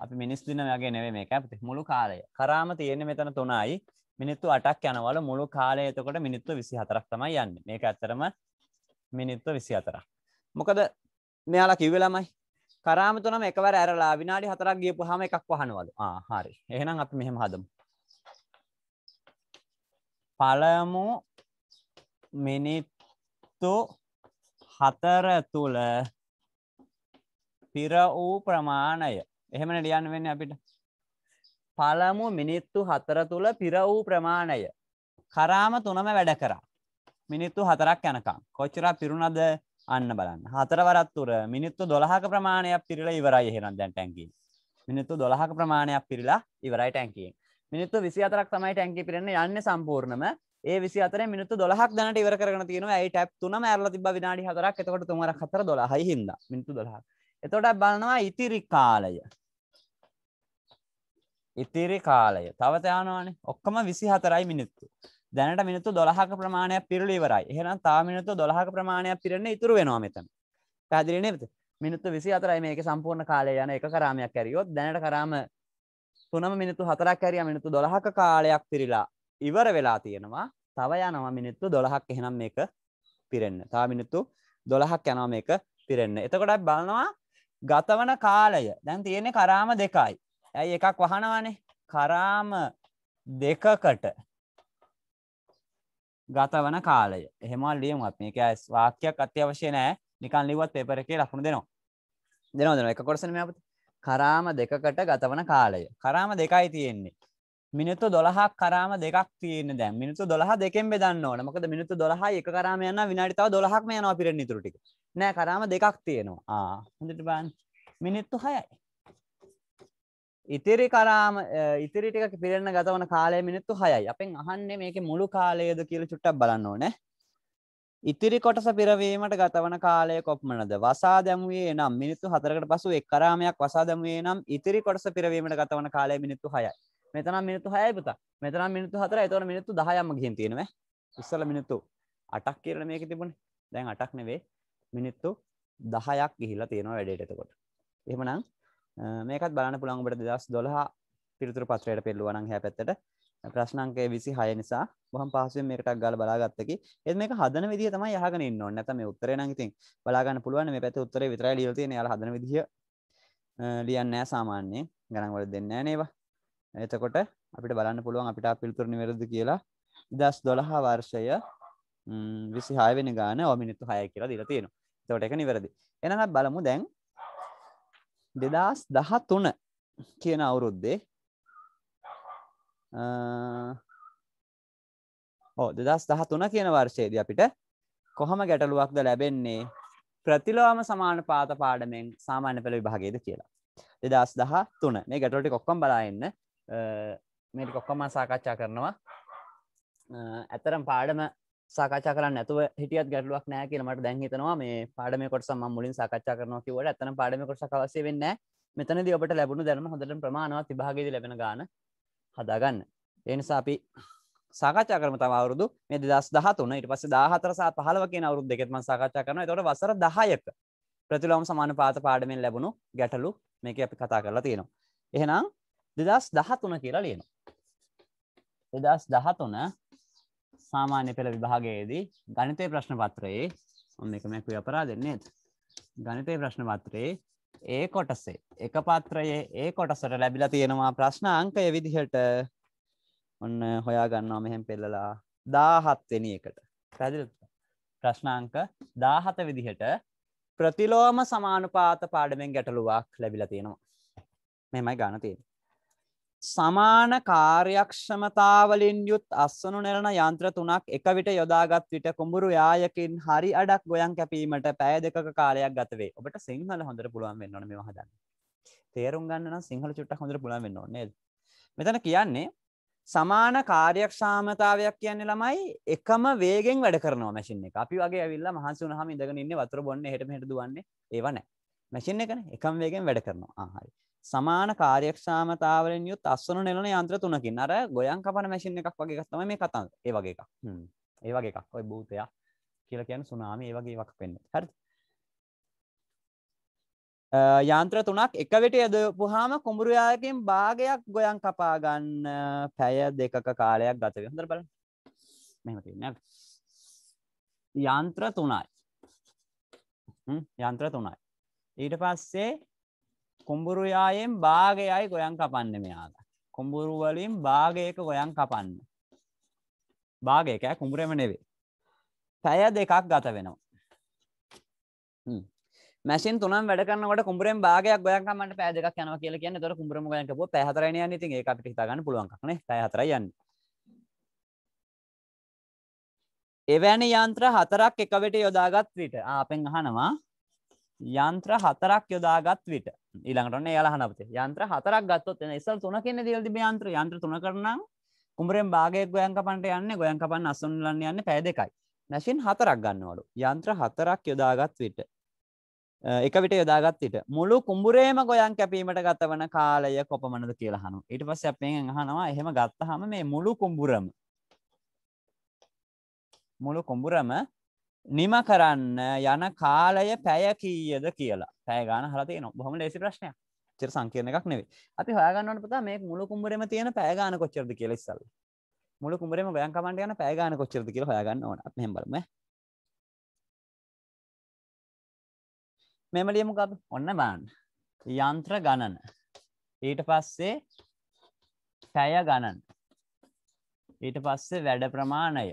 අපි මිනිස් දින වගේ නෙවේ මේක අපිට මුළු කාලය කරාම තියෙන්නේ මෙතන තුනයි මිනිත්තු අටක් යනවල මුළු කාලය එතකොට මිනිත්තු විසි හතරක් තමයි යන්න මේක ඇත්තරම මිනිත්තු විසි හතරක් මොකද මෙයාලා කිව්වෙලමයි කරාම තුනම එකවර ඇරලා විනාඩි හතරක් ගියපු හම එකක් වහනවලු ආ හරි එහෙනම් අපි මෙහෙම හදමු පළමු මිනිත්තු හතර තුළ පිර වූ ප්‍රමාණය එහෙමන ලියන්න වෙන්න අපිට පළමු මිනිත්තු හතර තුළ පිර වූ ප්‍රමාණය කරාම තුනම වැඩ කරා මිනිත්තු හතරක් යනකම් කොච්චරා පිරුණද අන්න බලන්න හතරවරත් තුර මිනිත්තු දොළහක ප්‍රමාණයක් පිරිලා ඉවරයි එහෙනම් දැන් ටැන්කින් මිනිත්තු දොළහක ප්‍රමාණයක් පිරිලා ඉවරයි ටැන්කින් මිනිත්තු විසි අතරක් තමයි ටැන්කි පිරෙන යන්න සම්පූර්ණම ඒ විසි අතර මිනිත්තු දොලහක් දැනට ඉවර කරන තියෙනවා ඇයි ටැප් තුනම ඇරලා තිබ්බ විනාඩි හතරක් එතකොට තුමාරක් හතර දොලහයි හින්දා මිනිත්තු දොලහක් එතකොට බලනවා ඉතිරි කාලය ඉතිරි කාලය තවත යනවානේ ඔක්කොම විසි හතරයි මිනිත්තු දැනට මිනිත්තු දොලහක ප්‍රමාණයක් පිරලි ඉවරයි එහෙනම් තා මිනිත්තු දොලහක ප්‍රමාණයක් පිරෙන්න ඉතුරු වෙනවා මෙතන පැදිලි නේද මිනිත්තු විසි අතරයි මේක සම්පූර්ණ කාලය යන එක කරාමයක් ඇරියොත් දැනට කරාම තුනම මිනිත්තු හතරක් ඇරිය මිනිත්තු දොළහක කාලයක් පිරිලා ඉවර වෙලා තියෙනවා තව යනවා මිනිත්තු දොළහක් එහෙනම් මේක පිරෙන්න තා මිනිත්තු දොළහක් යනවා මේක පිරෙන්න එතකොටත් බලනවා ගතවන කාලය දැන් තියෙන්නේ කරාම දෙකයි ඇයි එකක් වහනවානේ කරාම දෙකකට ගතවන කාලය එහෙමල් ලියමුත් මේක වාක්‍යයක් අත්‍යවශ්‍ය නෑ නිකන් ලිවත් පේපර එකේ ලකුණු දෙනවා දෙනවා දෙනවා එක කොටසන මේ අපත කරාම දෙකකට ගතවන කාලය කරාම දෙකයි තියෙන්නේ මිනිත්තු දොළහක් කරාම දෙකක් තියන දැ මිනිතු දොළහ දෙකෙන් බෙදන්න නමකද මිනිතු දොළහ එක කරාම යන්න විනාඩිතාව දොළහක් යනවා පිර නිතුරටික නෑ කරාම දෙකක් තියෙනවා හොඳට බන් මිනිත්තු හයයි ඉතිරි කරාම ඉතිරිටික පිරෙන ගතවන කාලය මිනිත්තු හයයි අපෙන් අහන්නේ මේක මුළු කාලයද කියල චුට්ටක් බලන්න ඕනෑ ඉතිරි කොටස පිරවීමට ගතවන කාලය කොප්මනද වසා දැමුවේ නම් මිනිත්තු හතරකට පසු එක්කරාමයක් වසා දැමුවේ නම් ඉතිරි කොටස පිරවීමට ගතවන කාලය මිනිත්තු හයයි මෙතනම් මිනිත්තු හයයි පුතා මෙතනම් මිනිත්තු හතර එතකොට මිනිත්තු 10ක්ම ගිහින් තියෙනවා ඉස්සල මිනිත්තු 8ක් කියලා මේක තිබුණේ දැන් 8ක් නෙවෙයි මිනිත්තු 10ක් ගිහිලා තියෙනවා වැඩේට එතකොට එහෙමනම් මේකත් බලන්න පුළුවන් ඔබට 2012 පිළිතුරු පත්‍රයට පෙරළුවා නම් එහා පැත්තේ ප්‍රශ්නංකය විසි හය නිසා බොහම පහසුවෙන් මේකටක් ගාලා බලාගත්තකි. ඒත් මේක හදන විදිය තමයි අහගෙන ඉන්න ඕනේ. නැත්නම් මේ උත්තරේ නම් ඉතින් බලා ගන්න පුළුවන් මේ පැත්තේ උත්තරේ විතරයි ලියලා තියෙන්නේ. යාලා හදන විදිය ලියන්නේ නැහැ සාමාන්‍යයෙන්. ගණන් වල දෙන්නේ නැහැ නේවා. එතකොට අපිට බලන්න පුළුවන් අපිට පිළිතුරු නිවැරදිද කියලා 2012 වර්ෂය 26 වෙනි ගාන ඔය මිනිත්තු 6 කියලා දීලා තියෙනවා. එතකොට ඒක නිවැරදි. එහෙනම් බලමු දැන් 2013 කියන අවුරුද්දේ ඕ දෙදස් දහතුන කියන වර්ෂයේද අපිට කොහම ගැටලුවක්ද ලැබෙන්නේ ප්‍රතිලෝම සමාන පාත පාඩමෙන් සාමාන්‍ය පෙළ විභාගේද කියලා. දෙදස් දහ තුන මේ ගැටලටි කොක්කම් බලාන්න මේට කොක්කම සාකච්ඡා කරනවා ඇතරම් පාඩම සාකච්ා කර නැතුව හිටියත් ගැටලුවක් නෑ කියලමට දැන්හිතනවා මේ පාඩම කොට සම් මුලින් සාකච්ා කරනවා කිවට ඇතන පාඩම කොට කවසේ වෙන්න මෙතනද ඔබට ලැබුණු දැනම හොඳට ප්‍රමාණව තිභාගද ලැබෙන ගාන හදාගන්න. ඒ නිසා අපි සාකච්ඡා කරමු තම අවුරුදු මේ 2013 ඊට පස්සේ 14 සහ 15 කියන අවුරුදු දෙකෙත් මම සාකච්ඡා කරනවා. ඒතකොට වසර 10ක ප්‍රතිලෝම සමානුපාත පාඩමෙන් ලැබුණු ගැටලු මේකේ අපි කතා කරලා තියෙනවා. එහෙනම් 2013 කියලා ලියනවා. 2013 සාමාන්‍ය පෙළ විභාගයේදී ගණිතය ප්‍රශ්න පත්‍රයේ මම මේක මේ කුය අපරාධෙන්නේ නේද? ගණිතය ප්‍රශ්න පත්‍රයේ ඒ කොටසේ එක පත්‍රයේ ඒ කොටසට ලැබිලා තියෙනවා ප්‍රශ්න අංකය විදිහට ඔන්න හොයා ගන්නවා මෙහෙම පෙල්ලලා දාහත්වෙනි එකට පැදිල ප්‍රශ්නාංක දාහත විදිහට ප්‍රතිලෝම සමානුපාත පාඩමෙන් ගැටලුවක් ලැබිලා තියෙනවා මෙමයි ගාන තියෙන සමාන කාර්යක්ෂමතාවලින් යුත් අස්සනු නිරණ යන්ත්‍ර තුනක් එක විට යොදාගත් විට කුඹුරු යායකින් හරි අඩක් ගොයන් කැපීමට පැය දෙක කාලයක් ගතවේ ඔබට සිංහල හොඳර පුළුවන් වෙන්න මේ හදන්න තේරුම් ගන්න සිංහල චුට්ට හොඳර පුළුවන් වෙන්න නේද මෙතන කියන්නේ සමාන කාර්යක්ෂාමතාවයක් කියන්නේ ළමයි එකම වේගෙන් වැඩ කරනවා මැසින් එක අපි වගේ ඇවිල්ලා මහන්සි වුණාම ඉඳගෙන ඉන්නේ වතුර බොන්න හෙට මෙහෙට දුවන්නේ ඒව නැහැ මැසින් එකනේ එකම වේගෙන් වැඩ කරනවා ආ හරි සමාන කාර්යක්ෂාමතාවලින් යුත් අස්සනු නෙලන යන්ත්‍ර තුනකින් අර ගොයන් කපන මැසින් එකක් වගේ එකක් තමයි මේ කතන්ද ඒ වගේ එකක් ඒ වගේ එකක් ඔය භූතයක් කියලා කියන්නේ සුනාමි ඒ වගේ එකක් වෙන්නේ හරිද යන්ත්‍ර තුනක් එක වෙට යදපුහාම කුඹුරුයායකින් භාගයක් ගොයන් කපා ගන්න පැය දෙකක කාලයක් ගත වේ හොඳට බලන්න මෙහෙම තියෙනවා යන්ත්‍ර තුනයි යන්ත්‍ර තුනයි ඊට පස්සේ කුම්ඹුරු යායෙන් භාගයයි ගොයන් කපන්න මෙයාද. කුම්ඹුරුවලින් භාගයක ගොයන් කපන්න. භාගයකෑ කුඹුරම නෙවේ. පැය දෙකක් ගත වෙනවා. මැසින් තුනම් වැඩකනට කුඹරෙන් භාගයක් ගොයන්කමට පෑදක යන කියල කියන තොර කුඹරම ගයකපු පැහතරන ති ඒ අපිට හිතාගන්න පුළුවන්ක්න පැහතරයන්න එවැනි යන්ත්‍ර හතරක් එකවට යොදාගත් විට අපෙන් අහනවා යන්ත්‍ර හතරක් යොදාගත් විට ඊළඟටන යාලහනපත යන්ත්‍ර හතරක් ගත්තොත් එන ඉස්සල් තුන කියන දිල්තිබ යන්ත්‍ර යන්ත්‍ර තුන කරනම් කුමරෙන් භාගයක් ගොයන් කපන්ට යන්න ගොයන් කපන්න අසුන්ලන්න යන්න පෑ දෙකයි මැසින් හතරක් ගන්නවලු යන්ත්‍ර හතරක් යොදාගත් විට එක විට යොදාගත් විට මුළු කුඹුරේම ගොයන් කැපීමට ගත වන කාලය කොපමණද කියලා හනු ඊට පස්ස අපෙන් අහනවා එහෙම ගත්තහම මේ මුළු කුඹුරම මුළු කුඹුරම නිම කරන්න යන කාලය පැය කීයද කියලා පෑගන හලතිය නො බොහම ලේසි ප්‍රශ්නය චර සංකීරණ එකක් නෙවේ අපි හයගන්නට පතා මේ මුළු කුම්ඹරම තියෙන පෑගන කොච්චරද කියලෙස්සල් මුළු කුම්ඹරම ගයන්කමට යන පෑගන කොච්චරද කියල හයගන්න ඕන හැබලම මෙමලියමු අප ඔන්න බාන් යන්ත්‍ර ගණන ඊට පස්සේ පැය ගණන් ඊට පස්සේ වැඩ ප්‍රමාණය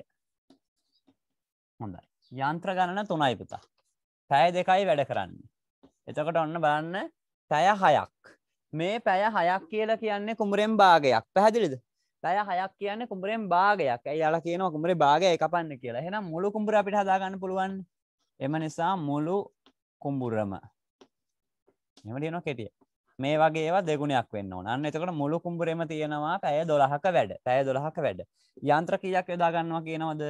හොඳයි යන්ත්‍ර ගණන තුනයි පුතා. පැය දෙකයි වැඩ කරන්නේ. එතකොට ඔන්න බලන්න පැය හයක්. මේ පැය හයක් කියලා කියන්නේ කුඹරෙන් භාගයක්. පැහැදිලිද? පැය හයක් කියන්නේ කුඹරෙන් භාගයක්. ඇයි යාලා කියනවා කුඹරේ භාගය කපන්න කියලා. එහෙනම් මුළු කුඹර අපිට හදා ගන්න පුළුවන්. එම නිසා මුළු කුඹුරම. එහෙම කියනවා කෙටිය. මේ වගේ ඒවා දෙගුණයක් වෙන්න ඕන. අන්න එතකොට මුළු කුඹරෙම තියෙනවා පැය 12ක වැඩ. පැය 12ක වැඩ. යන්ත්‍ර කීයක් යොදා ගන්නවා කියනවද?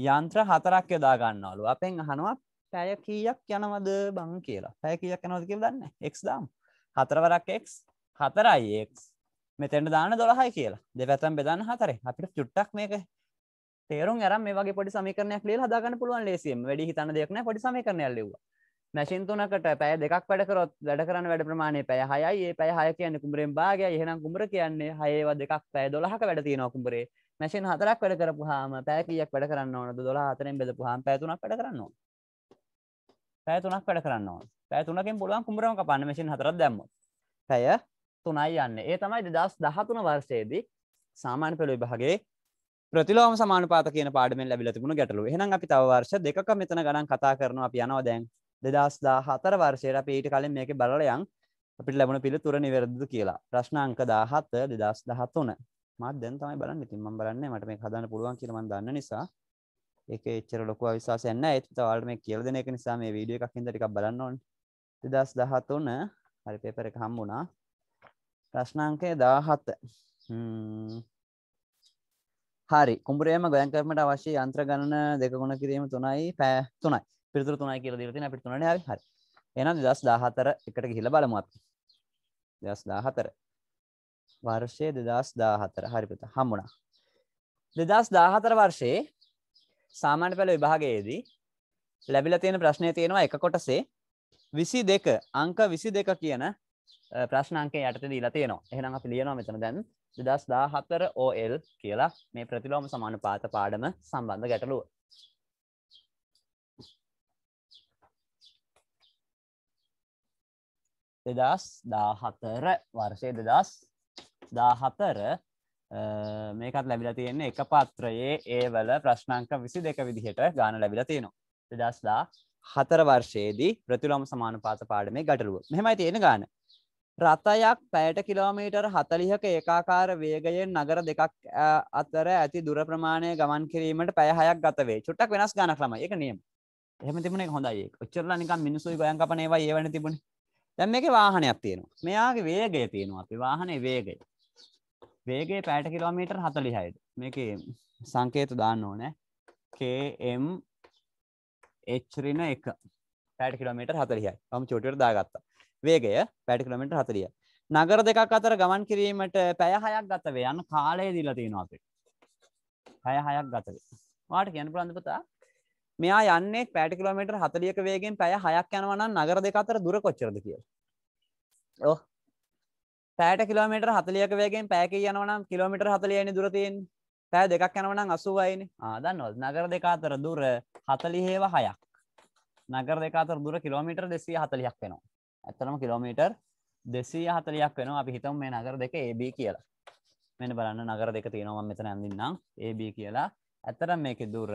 යන්ත්‍ර හතරක් යොදා ගන්නවලු අපෙන් අහනවා පැය කීයක් යනවද බං කියලා පැය කියක් යනවද කිය දන්න එක් දම් හතරවරක් එක් හතරයි එක් මෙතැට දාන දොළහයි කියලා දෙපැතම් බෙදන්න හතරේ අපිට චුට්ටක් මේක තේරුම් ඇරම් මේ වගේ පොඩි සමිකරනයක් ලේ හදාගන්න පුළුවන් ලේසිම් වැඩි හිතන දෙයක්න පොඩි සමිකරනය ලෙව්වා මැසින් තුනකට පැය දෙකක් වැඩකරොත් වැඩ කරන්න වැඩ ප්‍රමාණය පැය හයයි ඒ පැය හය කියන්නේ කුඹරෙන් භාගය එහෙනම් කුඹර කියන්නේ හයේවා දෙකක් පැය දොළහක වැඩ තියෙනවා කුඹරේ මැසින් හතරක් වැඩ කරපු හාම පැෑකීයක් වැඩ කරන්න ඕන දොලා හතරෙන් බෙදපු හාම පැතුනක් වැඩ කරන්න පැතුනක් වැඩ කරන්න පැතුනකින් පුළුවන් කුමරම පන්න මසින් හතරක් දැම්ම පැය තුනයි යන්න ඒ තමයි දෙදස් දහතුන වර්ෂයේදී සාමාන්‍ය පෙළු විභාගේ ප්‍රතිලෝම සමානපාත කියන පාඩමෙන් ලැබිලා තිබුණු ගැටලු. එහෙනම් අපි තව વર્ષ දෙකක මෙතන ගණන් කතා කරනවා අපි යනවා දැන් 2014 වර්ෂයට අපි ඊට කලින් මේකේ බලලා යන් අපිට ලැබුණ පිළිතුර නිවැරදිද කියලා. ප්‍රශ්න අංක 17 2013. මාත් දැන් තමයි බලන්න ඉතින් මම බලන්නේ මට මේක හදන්න පුළුවන් කියලා මම දන්න නිසා ඒක එච්චර ලොකු අවිශ්වාසයක් නැහැ ඒත් ඔයාලට මේක කියලා දෙන එක නිසා මේ වීඩියෝ එකක් හින්දා ටිකක් බලන්න ඕනේ 2013 හරි පේපර් එක හම්බුණා ප්‍රශ්න අංකය 17 හරි කුඹුරේම ගොයන් කිරීමට අවශ්‍ය යන්ත්‍ර ගණන දෙක ගුණ කිරීම 3යි 3යි පිළිතුරු 3යි කියලා දීලා තියෙනවා අපිට 3නේ හරි හරි එහෙනම් 2014 එකට ගිහිල්ලා බලමු අපි 2014 වර්ෂය දෙදස් දාහතර හරිපත හමුණා. දෙදස් දාහතර වර්ෂයේ සාමාන්‍ය පැළ විභාගයේදී ලැබිල තියෙන ප්‍රශ්නය තියෙනවා එක කොටසේ විසි දෙක අංක විසි දෙක කියන ප්‍රශ්නංක යට දීලා තියෙනවා එහෙනම් අපි ලියනවා මෙතන දැන් දෙදස් දාහතර ඕල් කියලා මේ ප්‍රතිලෝම සමාන පාත පාඩම සම්බන්ධ ගැටලුව. දෙදස් දාහතර වර්ෂය දෙදස් දාහතර මේකත් ලැබිලා තියෙන්නේ එක පත්‍රයේ ඒවල ප්‍රශ්නංක විසි දෙක විදිහට ගාන ලැබිලා තියෙනවා දෙදස්දා හතර වර්ෂයේදී ප්‍රතිලොම සමානුපාත පාඩමේ ගටලුව මෙමයි තියෙන ගාන රථයක් පැයට කිලෝමීටර් හතලිහක ඒකාකාර වේගයෙන් නගර දෙකක් අතර ඇති දුර ප්‍රමාණය ගමන් කිරීමට පැයහයක් ගතවේ චුට්ටක් වෙනස් ගන ක්‍රම එක නියම එහම තිබුණේ හොඳයි ඔච්චරලා නිකම් මිනිසුයි ගොයන් කපනවා ඒවන තිබුණ දැම් මේක වාහනයක් තියෙනවා මෙයාගේ වේගය තියෙනවා අපි වාහනේ වේගය වේගේ පෑට කිලෝමීටර් හතලිහයට මේක සංකේත දාන්න ඕනෑ කම් එච්චරින එක පැට කිලමට හතරිහයි ම චොටිට දාගත්තා වේගය පැට කිලමට හතරිය නගර දෙකක් අතර ගමන් කිරීමට පැය හයක් ගතවේ යන්න කාලය දිල තියෙනවා අපට පැය හයක් ගතවේ වාට කියන ප්‍රන්ධපතා මෙයා යන්නේ පැට කිලමට හතරියක වේගෙන් පැය හයක් යනවන නගර දෙක අතර දුර කොච්චරද කියලා ඕ පෑට කිලෝමට හතලියක වේගෙන් පෑක යනවනම් කිලෝමිට හතලියන දුරතියෙන් පෑ දෙකක් යනවනම් අසුවයින ආදන්නොත් නගර දෙකාතර දුර හතලිහේව හයක් නගර දෙකාතර දුර කිලෝමිට දෙසී හතලියක් වෙනවා ඇත්තනම කිලෝමීට දෙසී හතලියක් වෙන අපි හිතම් මේ නගර දෙක AB කියලා මෙන බලන්න නගර දෙක තියෙනවා මෙතන ඇඳින්නම් AB කියලා ඇත්තට මේක දුර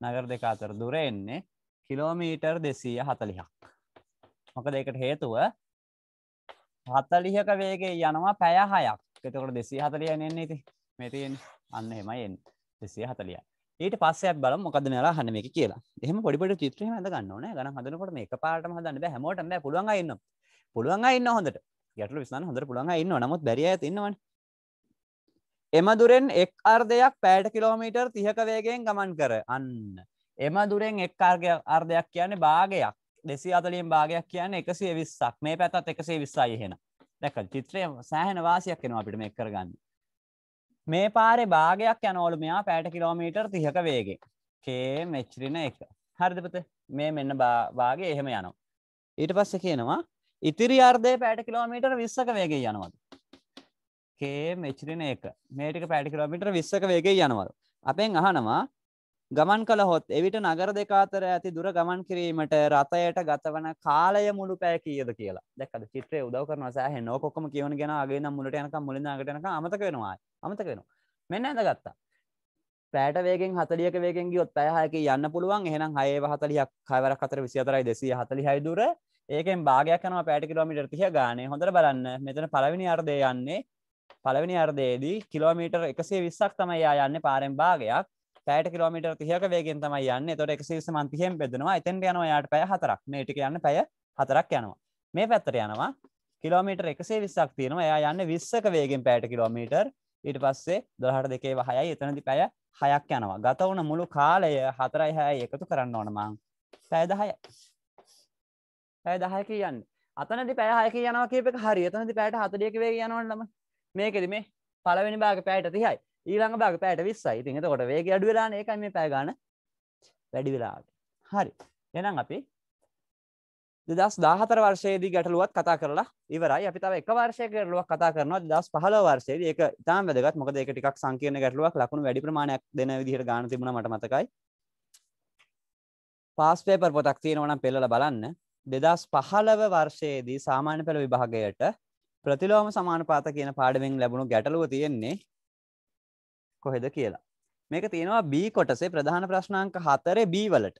නගර දෙකාතර දුර එන්නේ කිලෝමීටර් දෙසීය හතලිහක් මොකද ඒකට හේතුව හතලිහක වේගේ යනවා පැය හයක් එතකොට දෙසී හතලිය නෙන්නේ ති මෙතියෙන් අන්න හෙම එන් දෙසිය හතලිය ඊට පස්සයක් බල මොකද නලා හන මේ කියලා එහම පොඩිට චිත්‍ර හඳ ගන්නන ගන හදනකොට මේ එක පාටම හදන්න හැමෝට පුළුවන් ඉන්න පුළුවන් ඉන්න හොඳට ගැටලු විස්න හොඳ පුළුවන් ඉන්න නමුත් බැරිය ඉන්නවන එම දුරෙන් එක් අර්ධයක් පෑට කිලෝමීටර් තිහක වේගෙන් ගමන් කර අන්න එම දුරෙන් එක් අර්ගයක් අර්ධයක් කියන්නේ භාගයක් දෙසි අතලින් භාගයක් කියන්න එකසේ විස්සක් මේ පැත්තත් එකසේ විස්සයි එහෙන දැක චිත්‍රය සෑහෙන වාසියක් එනවා අපිට මේ කරගන්න මේ පාරේ භාගයක් යනෝලු මෙයා පෑට කිලෝමීටර් තිහක වේගේ කේ මෙච්චරින එක හරිදපත මේ මෙන්න භාගේ එහෙම යනවා ඊට පස්ස කියනවා ඉතිරි අර්ධය පෑට කිලෝමීටර් විස්සක වේගේ යනවද කේ මෙච්චරින එක මේටික පෑට කිලෝමීටර් විස්සක වේගේ යනවලු අපෙන් අහනවා ගමන් කළහොත් එවිට නගර දෙකාතර ඇති දුර ගමන් කිරීමට රථයට ගතවන කාලය මුළු පෑ කියද කියලා දැක්කද චිත්‍රය උදව කරන සෑහ නෝකොම කියවන ගෙන අගේ නම් මුලට යනක මුලින්ගටනක අමතක වෙනවා අමතක වෙනවා මෙන්න ඇඳගත්තා පෑට වේගෙන් හතලියක වේගෙන් ගියොත් පෑහයක යන්න පුළුවන් එහෙනම් හයේ හතලියක් කවරක් අතර විසිතරයි දෙසිය හතලි හයි දුර ඒකෙන් භාගයක් යනවා පෑට කිලෝමීටර් 30 ගානේ හොඳට බලන්න මෙතන පළවෙනි අර්ධය යන්නේ පළවෙනි අර්ධයේදී කිලෝමීටර් 120ක් තමයි යා යන්නේ පාරෙන් භාගයක් පෑට කිලමිට තිහක වේගෙන් තමයි යන්න තොට එක්සිස මන්තිහෙම බෙදෙනවා එතන්ට යනවා යායට පැය හතරක් මේටික යන්න පැය හතරක් යනවා මේ පැත්තර යනවා කිලමිට එකසේ විස්සක් තියෙනවා එයා යන්න විස්සක වේගෙන් පෑට කිලමිට ඊට පස්සේ දොහට දෙකේ වහයයි එතනති පැය හයක් යනවා ගත වන මුළු කාලය හතරයි හැයි එකතු කරන්න ඕනමං පැයදහය පැය දහය කියන්න අතනති පැයහයක යනවා කියප හරි එතනති පැයට හතරියක වේ යනවන්නම මේකෙද මේ පලවෙනි බාග පැයට තිහයි ඊළඟ භාග පැයට 20යි. ඉතින් එතකොට වේගය අඩු වෙලානේ. ඒකයි මේ පැය ගන්න වැඩි වෙලාවට. හරි. එහෙනම් අපි 2014 වර්ෂයේදී ගැටලුවත් කතා කරලා ඉවරයි. අපි තව එක වර්ෂයක ගැටලුවක් කතා කරනවා 2015 වර්ෂයේදී. ඒක ඉතාම වැදගත්. මොකද ඒක ටිකක් සංකීර්ණ ගැටලුවක්. ලකුණු වැඩි ප්‍රමාණයක් දෙන විදිහට ගන්න තිබුණා මට මතකයි. පාස් පේපර් පොතක් තියෙනවා නම් පෙළලා බලන්න. 2015 වර්ෂයේදී සාමාන්‍ය පෙළ විභාගයට ප්‍රතිලෝම සමානුපාත කියන පාඩමෙන් ලැබුණු ගැටලුව තියෙන්නේ කොහෙද කියලා මේක තියෙනවා B කොටසේ ප්‍රධාන ප්‍රශ්නාංක හතරේ B වලට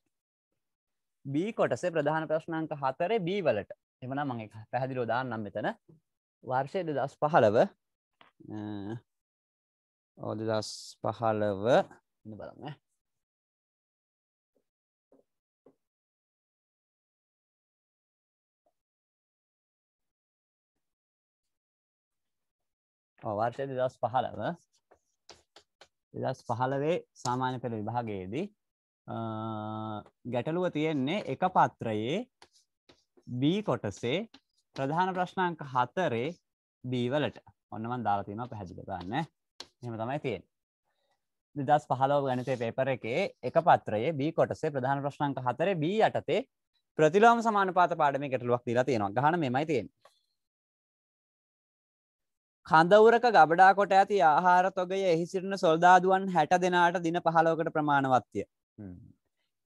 B කොටසේ ප්‍රධාන ප්‍රශ්නාංක හතරේ B වලට එමනම් මම ඒක පැහැදිලිව දාන්නම් මෙතන වර්ෂය 2015 ඔව් 2015 ඉන්න බලන්න වර්ෂය 2015 දෙදස් පහළවේ සාමාන්‍ය පෙළ විභාගයේදී ගැටලුව තියෙන්නේ එක පත්‍රයේ බී කොටසේ ප්‍රධාන ප්‍රශ්නාංක හතරේ බීවලට ඔන්නමන් දාලතිීම පැහැදිලි ගන්න එහෙම තමයි තියෙන් දෙදස් පහලව ගනිතේ පේපර එකේ එක පත්‍රයේ බී කොටසේ ප්‍රධාන ප්‍රශ්නාංක හතරේ බී යටතේ ප්‍රතිලෝම සමානපාත පාඩම ගැටලුවක් දීලා තියෙනවා ගහන මෙමයි තියෙන්නේ කඳවුරක ගබඩා කොට ඇති ආහාර තොගය එහි සිටින සොල්දාදුවන් හැට දෙනාට දින පහලෝකට ප්‍රමාණවත්ය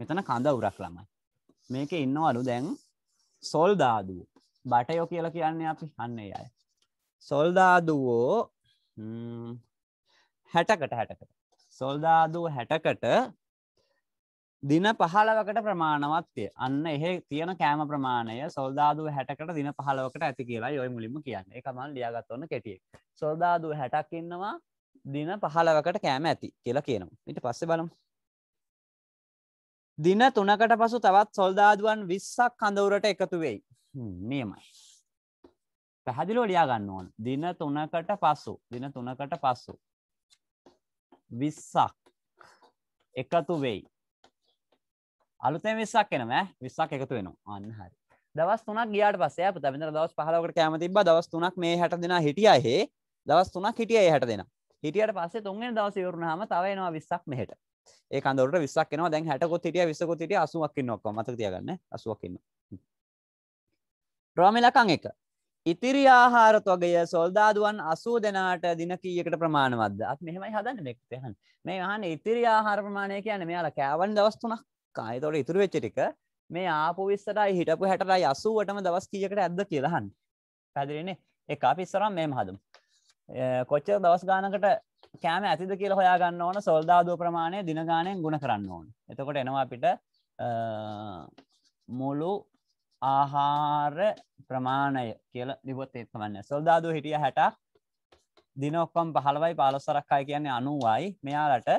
මෙතන කඳවුරක් ළමයි මේක ඉන්න අලු දැන් සොල්දාදුව බටයෝ කියලා කියන්නේ අපි හන්නේ අය සොල්දාදුවෝ හැටකට හැටකට සොල්දාදුව හැටකට දින පහළවකට ප්‍රමාණවත්ය අන්න එහෙ තියෙන කෑම ප්‍රමාණය සොල්දාදුව හැටකට දින පහලවකට ඇති කියලා යොයි මුලිම කියන්න එකමන් ලියාගත්වන්න කෙටිය සොල්දාදුව හැටක් ඉන්නවා දින පහලවකට කෑම ඇති කියලා කියනවා ඉට පස්සෙ බලමු දින තුනකට පසු තවත් සොල්දාදුවන් විස්සක් කඳවුරට එකතු වෙයි නියමයි පැහදිලෝ ලියාගන්න ඕන් දින තුනකට පසු දින තුනකට පසු විස්සක් එකතු වෙයි අලුතෙන් විස්සක් එනම විස්සක් එකතු වෙනවා අන්න හරි දවස් තුනක් ගියාට පස්සේ අපිට බින්දර දවස් 15කට කැම තිබ්බා දවස් තුනක් මේ 60 දෙනා හිටියා එහෙ දවස් තුනක් හිටියා ඒ 60 දෙනා හිටියට පස්සේ තුන්වෙනි දවසේ ඉවරුනහම තව එනවා 20ක් මෙහෙට ඒ කඳවුරට 20ක් එනවා දැන් 60කොත් හිටියා 20කොත් හිටියා 80ක් ඉන්නවා ඔක්කොම මතක තියාගන්න 80ක් ඉන්නවා රෝමිලකම් එක ඉතිරි ආහාර තොගය සොල්දාදුවන් අසූ දෙනාට දින කීයකට ප්‍රමාණවත්ද අත් මෙහෙමයි හදන්න මෙක්තයහන් මේ හන ඉතිරි ආහාර ප්‍රමාණය කියන මෙයාලා කෑවන් දවස්තුනක් දැක්කා එතවට ඉතුරු වෙච්චටික මේ ආපු විස්සටයි හිටපු හැටරයි අසුවටම දවස් කියකට ඇද කියලහන් පැදිරෙන්නේ එක අපිස්සරම් මෙම හදම් කොච්චර දවස් ගානකට කෑම ඇතිද කියල හොයාගන්න ඕන සොල්දාදුව ප්‍රමාණය දිනගානයෙන් ගුණ කරන්න ඕන එතකොට එනවා අපිට මුළු ආහාර ප්‍රමාණය කියල නිවොත් එත්මන්න සොල්දාදුව හිටිය හැටක් දින ඔක්කොම් පහලවයි පාලොස්සරක්කායි කියන්නේ අනුවයි මෙයාලට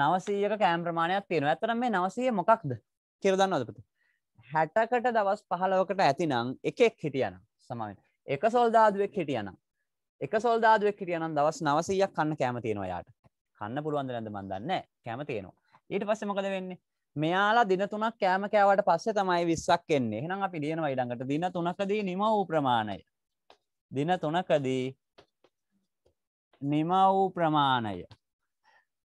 නවසීයක කෑම්ප්‍රමාණයක් තියෙනවා ඇතරම් මේ නවසය මොකක්ද කිරදන්න අදපති හැටකට දවස් පහලවකට ඇතිනම් එකෙක් හිටියන සමෙන් එක සොල්දාදුවෙක් හිටියන එක සොල්දාදුවෙක් හිටියනම් දවස් නවසීයක් කන්න කෑම තියෙනවා යාට කන්න පුළුවන්ද නැද මන්දන්න කෑම තියෙනවා ඊට පස්ස මොකද වෙන්නේ මෙයාලා දින තුනක් කෑම කෑවට පස්සේ තමයි විස්සක් එන්නේ එහෙනම් අපි දියනවා ඊළඟට දින තුනකදී නිම වූ ප්‍රමාණය දින තුනකදී නිම වූ ප්‍රමාණය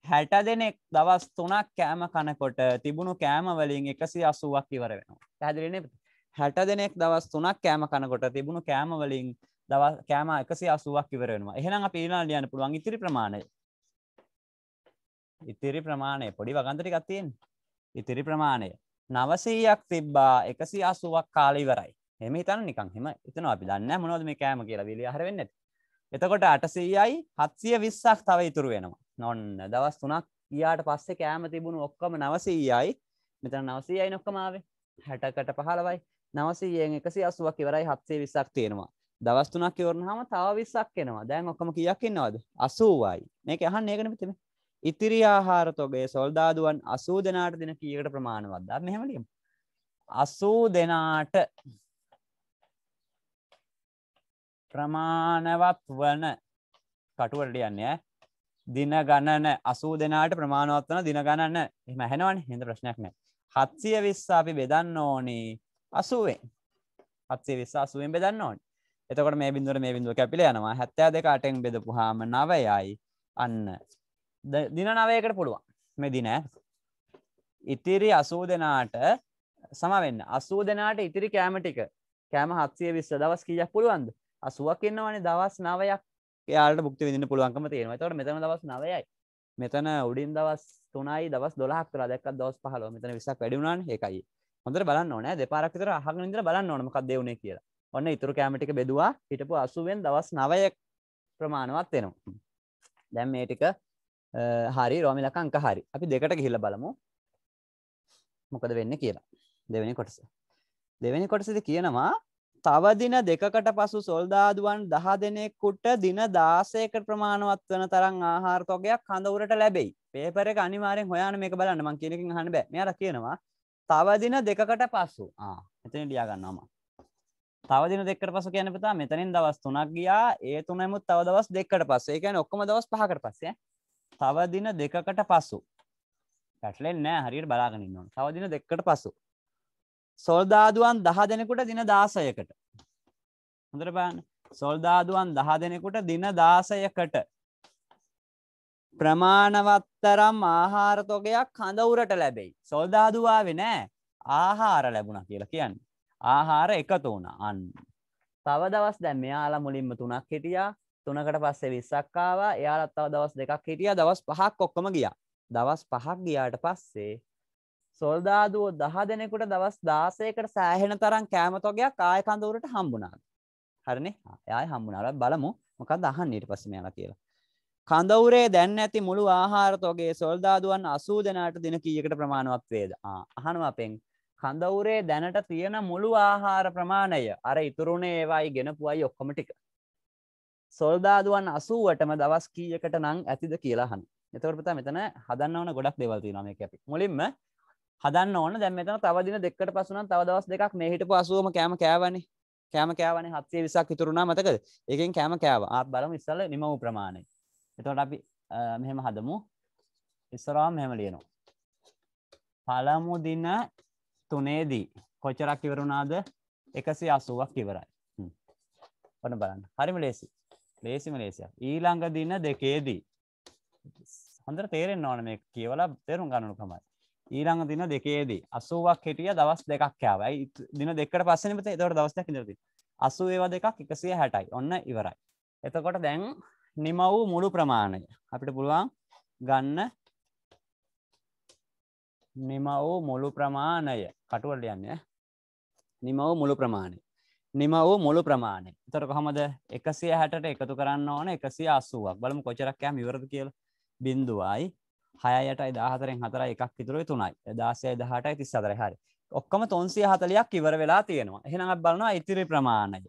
හැට දෙනෙක් දවස් තුනක් කෑම කනකොට තිබුණු කෑමවලින් එකසි අසුවක් ඉවර වෙනවා පැදිලන හැට දෙනෙක් දවස් තුනක් කෑම කනකොට තිබුණු කෑමවලින් දව කෑම එකසි අසුවක් ඉවරෙනවා එහෙනම් පිලා ලියන්න පුළුවන් ඉතිරි ප්‍රමාණය ඉතිරි ප්‍රමාණය පොඩි වගන්තරිකත්තියෙන් ඉතිරි ප්‍රමාණය නවසීයක් තිබ්බා එකසි අසුවක් කාලීවරයි එම තන නිකන් හෙම එතන අපි දන්න මොනොද මේ කෑම කියලා විලි හරවෙන්න එතකොට අටසීයයි හත්සිය විස්සක් තව ඉතුරු වෙනවා නොන්න දවස් තුනක් ගියාට පස්සේ කෑම තිබුණු ඔක්කම නවසීයයි මෙතන නවසීයයි නොක්කමාවේ හැටකට පහලවයි නවසීයෙන් එකසි අසුවක් ඉවරයි හත්සේ විසක් තියෙනවා දවස් තුනක් ඉවරනහම තව විසක් එනවා දැන් ඔක්කම කියක් ඉන්නවද අසූවයි මේක අහන්න ඒකන මෙතන ඉතිරි ආහාර තොගේ සොල්දාදුවන් අසූ දෙනාට දෙන කීකට ප්‍රමාණවත්ද මෙහැමලියම් අසූ දෙනාට ප්‍රමාණවත් වන කටුවට ලියන්නේ දින ගණන අසූ දෙනාට ප්‍රමාණවත් වන දින ගණන්න එම හැනවන හිද ප්‍රශ්නයක් නෑ හත්සිය විස්සා අපි බෙදන්න ඕනේ අසුවෙන් හත්සේ විස්සා අසුවෙන් බෙදන්න ඕන එතකට මේ බිදුර මේ බිඳුව කැපිල යනවා හැත්තෑ දෙක අටෙන් බෙදපු හාම නවයයි අන්න දින නවයකට පුළුවන් මෙ දින ඉතිරි අසූ දෙනාට සමවෙන්න අසූ දෙනාට ඉතිරි කෑම ටික කෑම හත්සිය විස්ස දවස් කියයක් පුළුවන්ද අසුවක් ඉන්නවනේ දවස් නවයක් එයාට බුක්ති විඳන්න පුළුවන්කම තියෙනවා තවට මෙතන දවස් නවයයි මෙතන උඩින් දවස් තුනයි දවස් දොලාහක් තුර දැක්ක දවස් පහල මෙතන විසක් වැඩිුණන් එකයි හොඳට බලන්න ඕනෑ දෙපාරක්තර අහග ඉදර බලන්න ඕනමකක් දෙවුණේ කියලා ඔන්න ඉතුරු කෑමටික බෙදවා හිටපු අසුවෙන් දවස් නවය ප්‍රමාණවත් වෙනවා දැම් මේ ටික හරි රෝමිලකංක හරි අපි දෙකට ගිහිල්ල බලමු මොකද වෙන්න කියලා දෙවෙනි කොටස දෙවෙනි කොටසද කියනවා තව දින දෙකකට පසු සොල්දාදුවන් දහ දෙනෙක්කුට දින දාසයකට ප්‍රමාණවත් වන තරම් ආහාරකොගයක් කඳවුරට ලැබෙයි. පේපර එක අනිවාර්යෙන් හොයාන මේක බලන්න මං කියන එකකින් අහන්න බෑ. මෙයාලා කියනවා තව දින දෙකකට පසු. ආ එතනින් ලියා ගන්නවා මම. තව දින දෙකකට පසු කියන්නේ පුතා මෙතනින් දවස් 3ක් ගියා. ඒ තුනෙමුත් තව දවස් දෙකකට පස්සේ. ඒ කියන්නේ ඔක්කොම දවස් 5කට පස්සේ තව දින දෙකකට පසු. පැටලෙන්නේ නැහැ. හරියට බලාගෙන ඉන්න ඕන. තව දින දෙකකට පසු. සොල්දාදුවන් දහ දෙනෙකුට දින දාසයකට හොඳර බාන්න සොල්දාදුවන් දහ දෙනෙකුට දින දාසයකට ප්‍රමාණවත්තරම් ආහාරතොගයක් හඳවුරට ලැබෙයි සොල්දාදුවාවෙ නෑ ආහාර ලැබුණ කියලා කියන්න ආහාර එකතු වුණ අන්න තව දවස් දැම් මෙයාලා මුලින්ම තුනක් හිටියා තුනකට පස්සේ විස්සක්කාවා එයාලත් තව දවස් දෙකක් හිටිය දවස් පහක් ඔක්කොම ගිය දවස් පහක් ගියාට පස්සේ සොල්දාදුවෝ දහ දෙනෙකුට දවස් දාසයකට සෑහෙන තරම් කෑමතොගයක් ආය කඳවුරට හම්බුණාද. හරිනේ ආය හම්බුණාට බලමු මොකක් දහන් ඊට පස්සේ මෙයාලා කියලා. කඳවුරේ දැන් ඇති මුළු ආහාරතොගේ සොල්දාදුවන් අසූ දෙනාට දින කීයකට ප්‍රමාණවත් වේද. අහනවා පෙන් කඳවුරේ දැනට තියෙන මුළු ආහාර ප්‍රමාණය අර ඉතුරුණේ ඒවායි ගෙනපු අයි ඔක්කොම ටික. සොල්දාදුවන් අසුවටම දවස් කීයකට නං ඇතිද කියලාහන් එතවරපතා මෙතන හදන්න ඕන ගොඩක් දෙවල්ති නම කැපි මුලින්ම හදන්න ඕන දැම් මෙතන තවදින දෙකට පසුන තව දවස් දෙකක් මේ හිට පසුවම කෑම කෑවනේ කෑම කෑවන හත්සේ විසක් ඉතුරුණා මතකද ඒකෙන් කෑම කෑව ආත් බලම ඉස්සල නිම වූ ප්‍රමාණය එතොට අපි මෙහෙම හදමු ඉස්සරවා මෙහෙම ලියනවා පළමු දින තුනේදී කොච්චරක් ඉවරුණාද එකසි අසුවක් ඉවරයි ඔන්න බලන්න හරිම ලේසි ලේසිම ලේසියක් ඊළඟ දින දෙකේදී හොඳට තේරෙන් ඕන මේ කියවලා තේරුම් ගණනු කමයි ඊළඟ දින දෙකේදී අසුවක් හිටිය දවස් දෙකක් යාවයි දින දෙකට පස්සනමත තවට දවස්යක් ඉදරති අසු ඒවා දෙකක් එකසිය හැටයි ඔන්න ඉවරයි එතකොට දැන් නිම වූ මුළු ප්‍රමාණය අපිට පුළුවන් ගන්න නිම වූ මුළු ප්‍රමාණය කටුවල් යන්න නිම වූ මුළු ප්‍රමාණය නිම වූ මුළු ප්‍රමාණය තොර කොහමද එකසිය හැට එකතු කරන්න ඕන එකසිය අසුවක් බලම කොචරක්කෑම ඉවරද කියල බින්දුවයි හයයටයි දාහතරෙන් හතර එකක් ඉතුරයි තුනයි දාසය දහටයි තිස් අතර හරි ඔක්කම තොන්සිය හතලයක් ඉවර වෙලා තියෙනවා එහෙනඟත් බලනවා ඉතිරි ප්‍රමාණය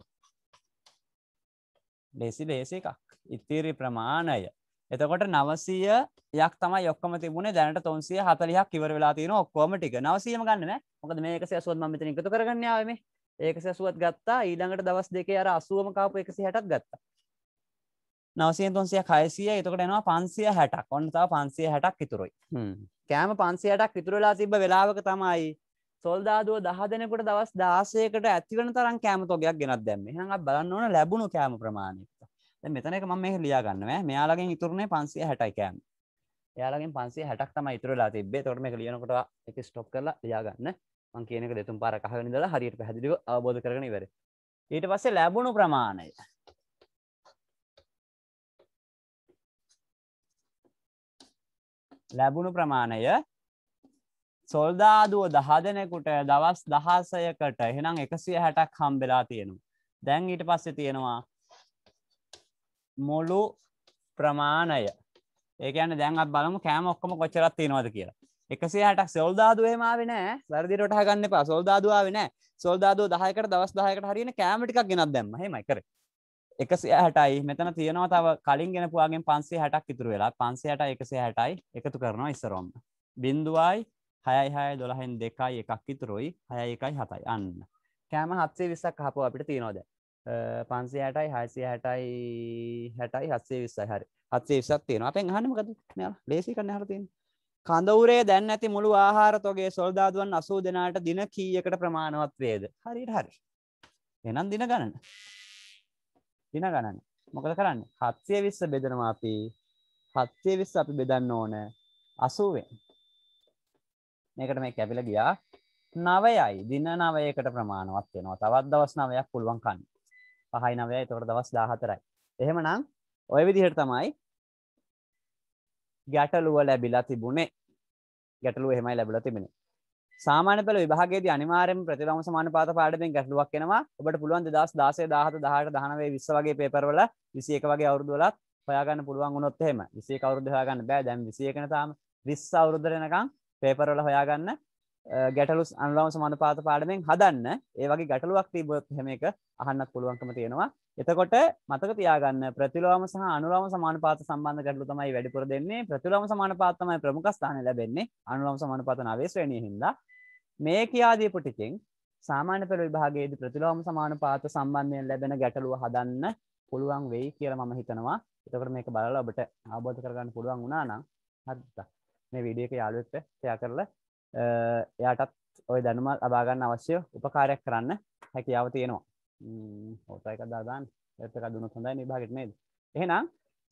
ලෙසි ලේසි එකක් ඉතිරි ප්‍රමාණය එතකොට නවසීය යක් තමයි ඔක්කම තිබුණේ දැනට තොන්සිය හතලයක් ඉවර වෙලා තියෙන ඔක්කොම ටික නවසීම ගන්න මොකද මේක සැසුවත් මම මෙතන එකතු කරගන්න ආවේ මේ ඒක සැසුවත් ගත්තා ඊළඟට දවස් දෙකේ අර 80ම කාපු 160ක් ගත්තා නවසය තුන්සිය කයිසිය එතකට එනවා පන්සිය හැටක් ඔන්නතාව පන්සිය හැටක් ඉතුරයි කෑම පන්සියටක් ඉතුරලා තිබ වෙලාවක තමයි සොල්දාදුව දහ දෙනකට දවස් දාසයකට ඇතිවන තරම් කෑම තොගයක් ගෙනත් දැම්ම හඟ බලන්න ඕන ලැබුණු කෑම ප්‍රමාණයක්ත මෙතන එක ම මේ ලියාගන්නව මෙයාලගෙන් ඉතුරණේ පන්සිය හැටයි කෑම යාලගෙන් පන්සේ හැටක් තම ඉතුරලා තිබේ තොටම එක ලියනකොට එක ස්ටොප් කරලා ලියාගන්න මං කියනක දෙතුම් පාරකහනිදලා හරියට පැදිලිව අවබෝධ කරන ඉවර ඊට පස්සේ ලැබුණු ප්‍රමාණය ලැබුණු ප්‍රමාණය සොල්දාදුව දහදනෙකුට දවස් දහසයකට එහෙනම් එකසිය හැටක් හම්බෙලා තියෙනු. දැන් ඊට පස්සෙ තියෙනවා මුළු ප්‍රමාණය ඒකන දැන් බලමු කෑම ඔක්කම කොච්චරත් තියෙනවද කියලා එකසිය හටක් සොල්දාදුවේමාවෙන වැරදිරට හගන්න පා සොල්දාදවාවෙන සොල්දාදුව දහයකට දවස් දායකට හරින කෑමටික් ගෙනත් දැම්ම හෙමයිකර එකසිය හැටයි මෙතන තියෙනවා තව කලින් ගෙනපුවාගෙන් පන්සේ හැටක් ඉතුර වෙලා පන්සේට එකසේ හැටයි එකතු කරනවා ඉස්සරොම් බින්දුවයි හයයි හය දොළහෙන් දෙකයි එකක් ඉතුරුයි හය එකයි හතයි අන්න කෑම හත්සේ විස්සක් හපු අපිට තියෙනෝද පන්සේ හැටයි හයසේ හැටයි හැටයි හත්සේ විස්සයි හරි හත්සේ විස්සක් තියෙනවා අපෙන් අහන්නමකද මෙයා ලේසි කරන්න හර තියෙන කඳවුරේ දැන් ඇති මුළු ආහාර තොගේ සොල්දාදුවන් අසූ දෙනාට දින කීයකට ප්‍රමාණවත් වේද හරියට හරි එනම් දින ගණන පින ගණන්න මොකද කරන්න හත්සය විස්ස බෙදනවා අපි හත්සේ විස්ස අපි බෙදන්න ඕන අසුවෙන් මේකට මේ කැපිල ගියා නවයයි දින නවයකට ප්‍රමාණවත් වෙනවා තවත් දවස් නවයක් පුළුවන් කන්න පහයි නවයයි තොට දවස් දාහතරයි එහෙමනම් ඔය විදිහට තමයි ගැටලුව ලැබිලා තිබුණේ ගැටලුව එහෙමයි ලැබිලා තිබුණේ සාමාන පෙළ විභාගේද අනිවාරෙන් ප්‍රතිලම සමාන පාත පාඩමෙන් ගැටලුවක් කෙනවා ඔබට පුළුවන් දස් දාසේ දාහත දහට දහනවේ විස්ස වගේ පේපරවල විසිය එක වගේ අවුරදුවලත් හොයාගන්න පුළුවන් වුණොත් එහෙම විසිය කවුරුද හොයාගන්න බෑ දැන් විසියකන තාම විස්ස අවුරුද්දරෙනකම් පේපරවල හොයාගන්න ගැටලු අනුලම සමාන පාත පාඩමෙන් හදන්න ඒ වගේ ගැටලුවක් තිබොත් හෙම එක අහන්නත් පුළුවන්කම තියෙනවා එතකොට මතක තියාගන්න ප්‍රතිලෝම සහ අනුලම සමාන පාත සම්බන්ධ ගැටලු තමයි වැඩිපුර දෙන්නේ ප්‍රතිලෝම සමාන පාත තමයි ප්‍රමුඛ ස්ථානය ලැබෙන්නේ අනුලම සමාන පාත නවයේ ශ්‍රේණිය හින්දා මේ කියාදීපු ටිකින් සාමාන්‍ය පෙළ විභාගයේදී ප්‍රතිලෝම සමානුපාත සම්බන්ධයෙන් ලැබෙන ගැටලුව හදන්න පුළුවන් වෙයි කියලා මම හිතනවා. එතකොට මේක බලලා ඔබට අවබෝධ කරගන්න පුළුවන් වුණා නම් හරිද? මේ වීඩියෝ එක යාළුවෙක්ට ෂෙයා කරලා එයාටත් ওই දැනුම ලබා ගන්න අවශ්‍ය උපකාරයක් කරන්න හැකියාව තියෙනවා. හ්ම් ඕක එකක් දාලා දාන්න. ඒත් එකක් දුන්නොත් හොඳයි නේ විභාගෙට නේද? එහෙනම්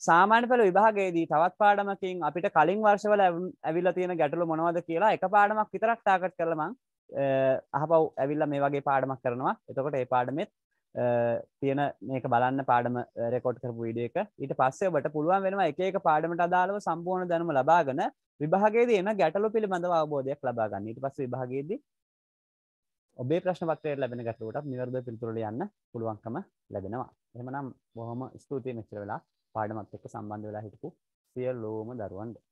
සාමාන්‍ය පෙළ විභාගයේදී තවත් පාඩමකින් අපිට කලින් වර්ෂවල ඇවිල්ලා තියෙන ගැටලු මොනවද කියලා එක පාඩමක් විතරක් ටාගට් කරලා මං අහපව් ඇවිල්ලා මේ වගේ පාඩමක් කරනවා. එතකොට ඒ පාඩමෙත් තියෙන මේක බලන්න පාඩම රෙකෝඩ් කරපු වීඩියෝ එක. ඊට පස්සේ ඔබට පුළුවන් වෙනවා එක එක පාඩමට අදාළව සම්පූර්ණ දැනුම ලබාගෙන විභාගයේදී එන ගැටලු පිළිබඳව අවබෝධයක් ලබා ගන්න. ඊට පස්සේ විභාගයේදී ඔබේ ප්‍රශ්න පත්‍රයට ලැබෙන ගැටලුවටත් නිවැරදිව පිළිතුරු ලියන්න පුළුවන්කම ලැබෙනවා. එහෙමනම් බොහොම ස්තුතියි මෙච්චර වෙලා පාඩමත් එක්ක සම්බන්ධ වෙලා හිටපු සියලෝම දරුවන්ට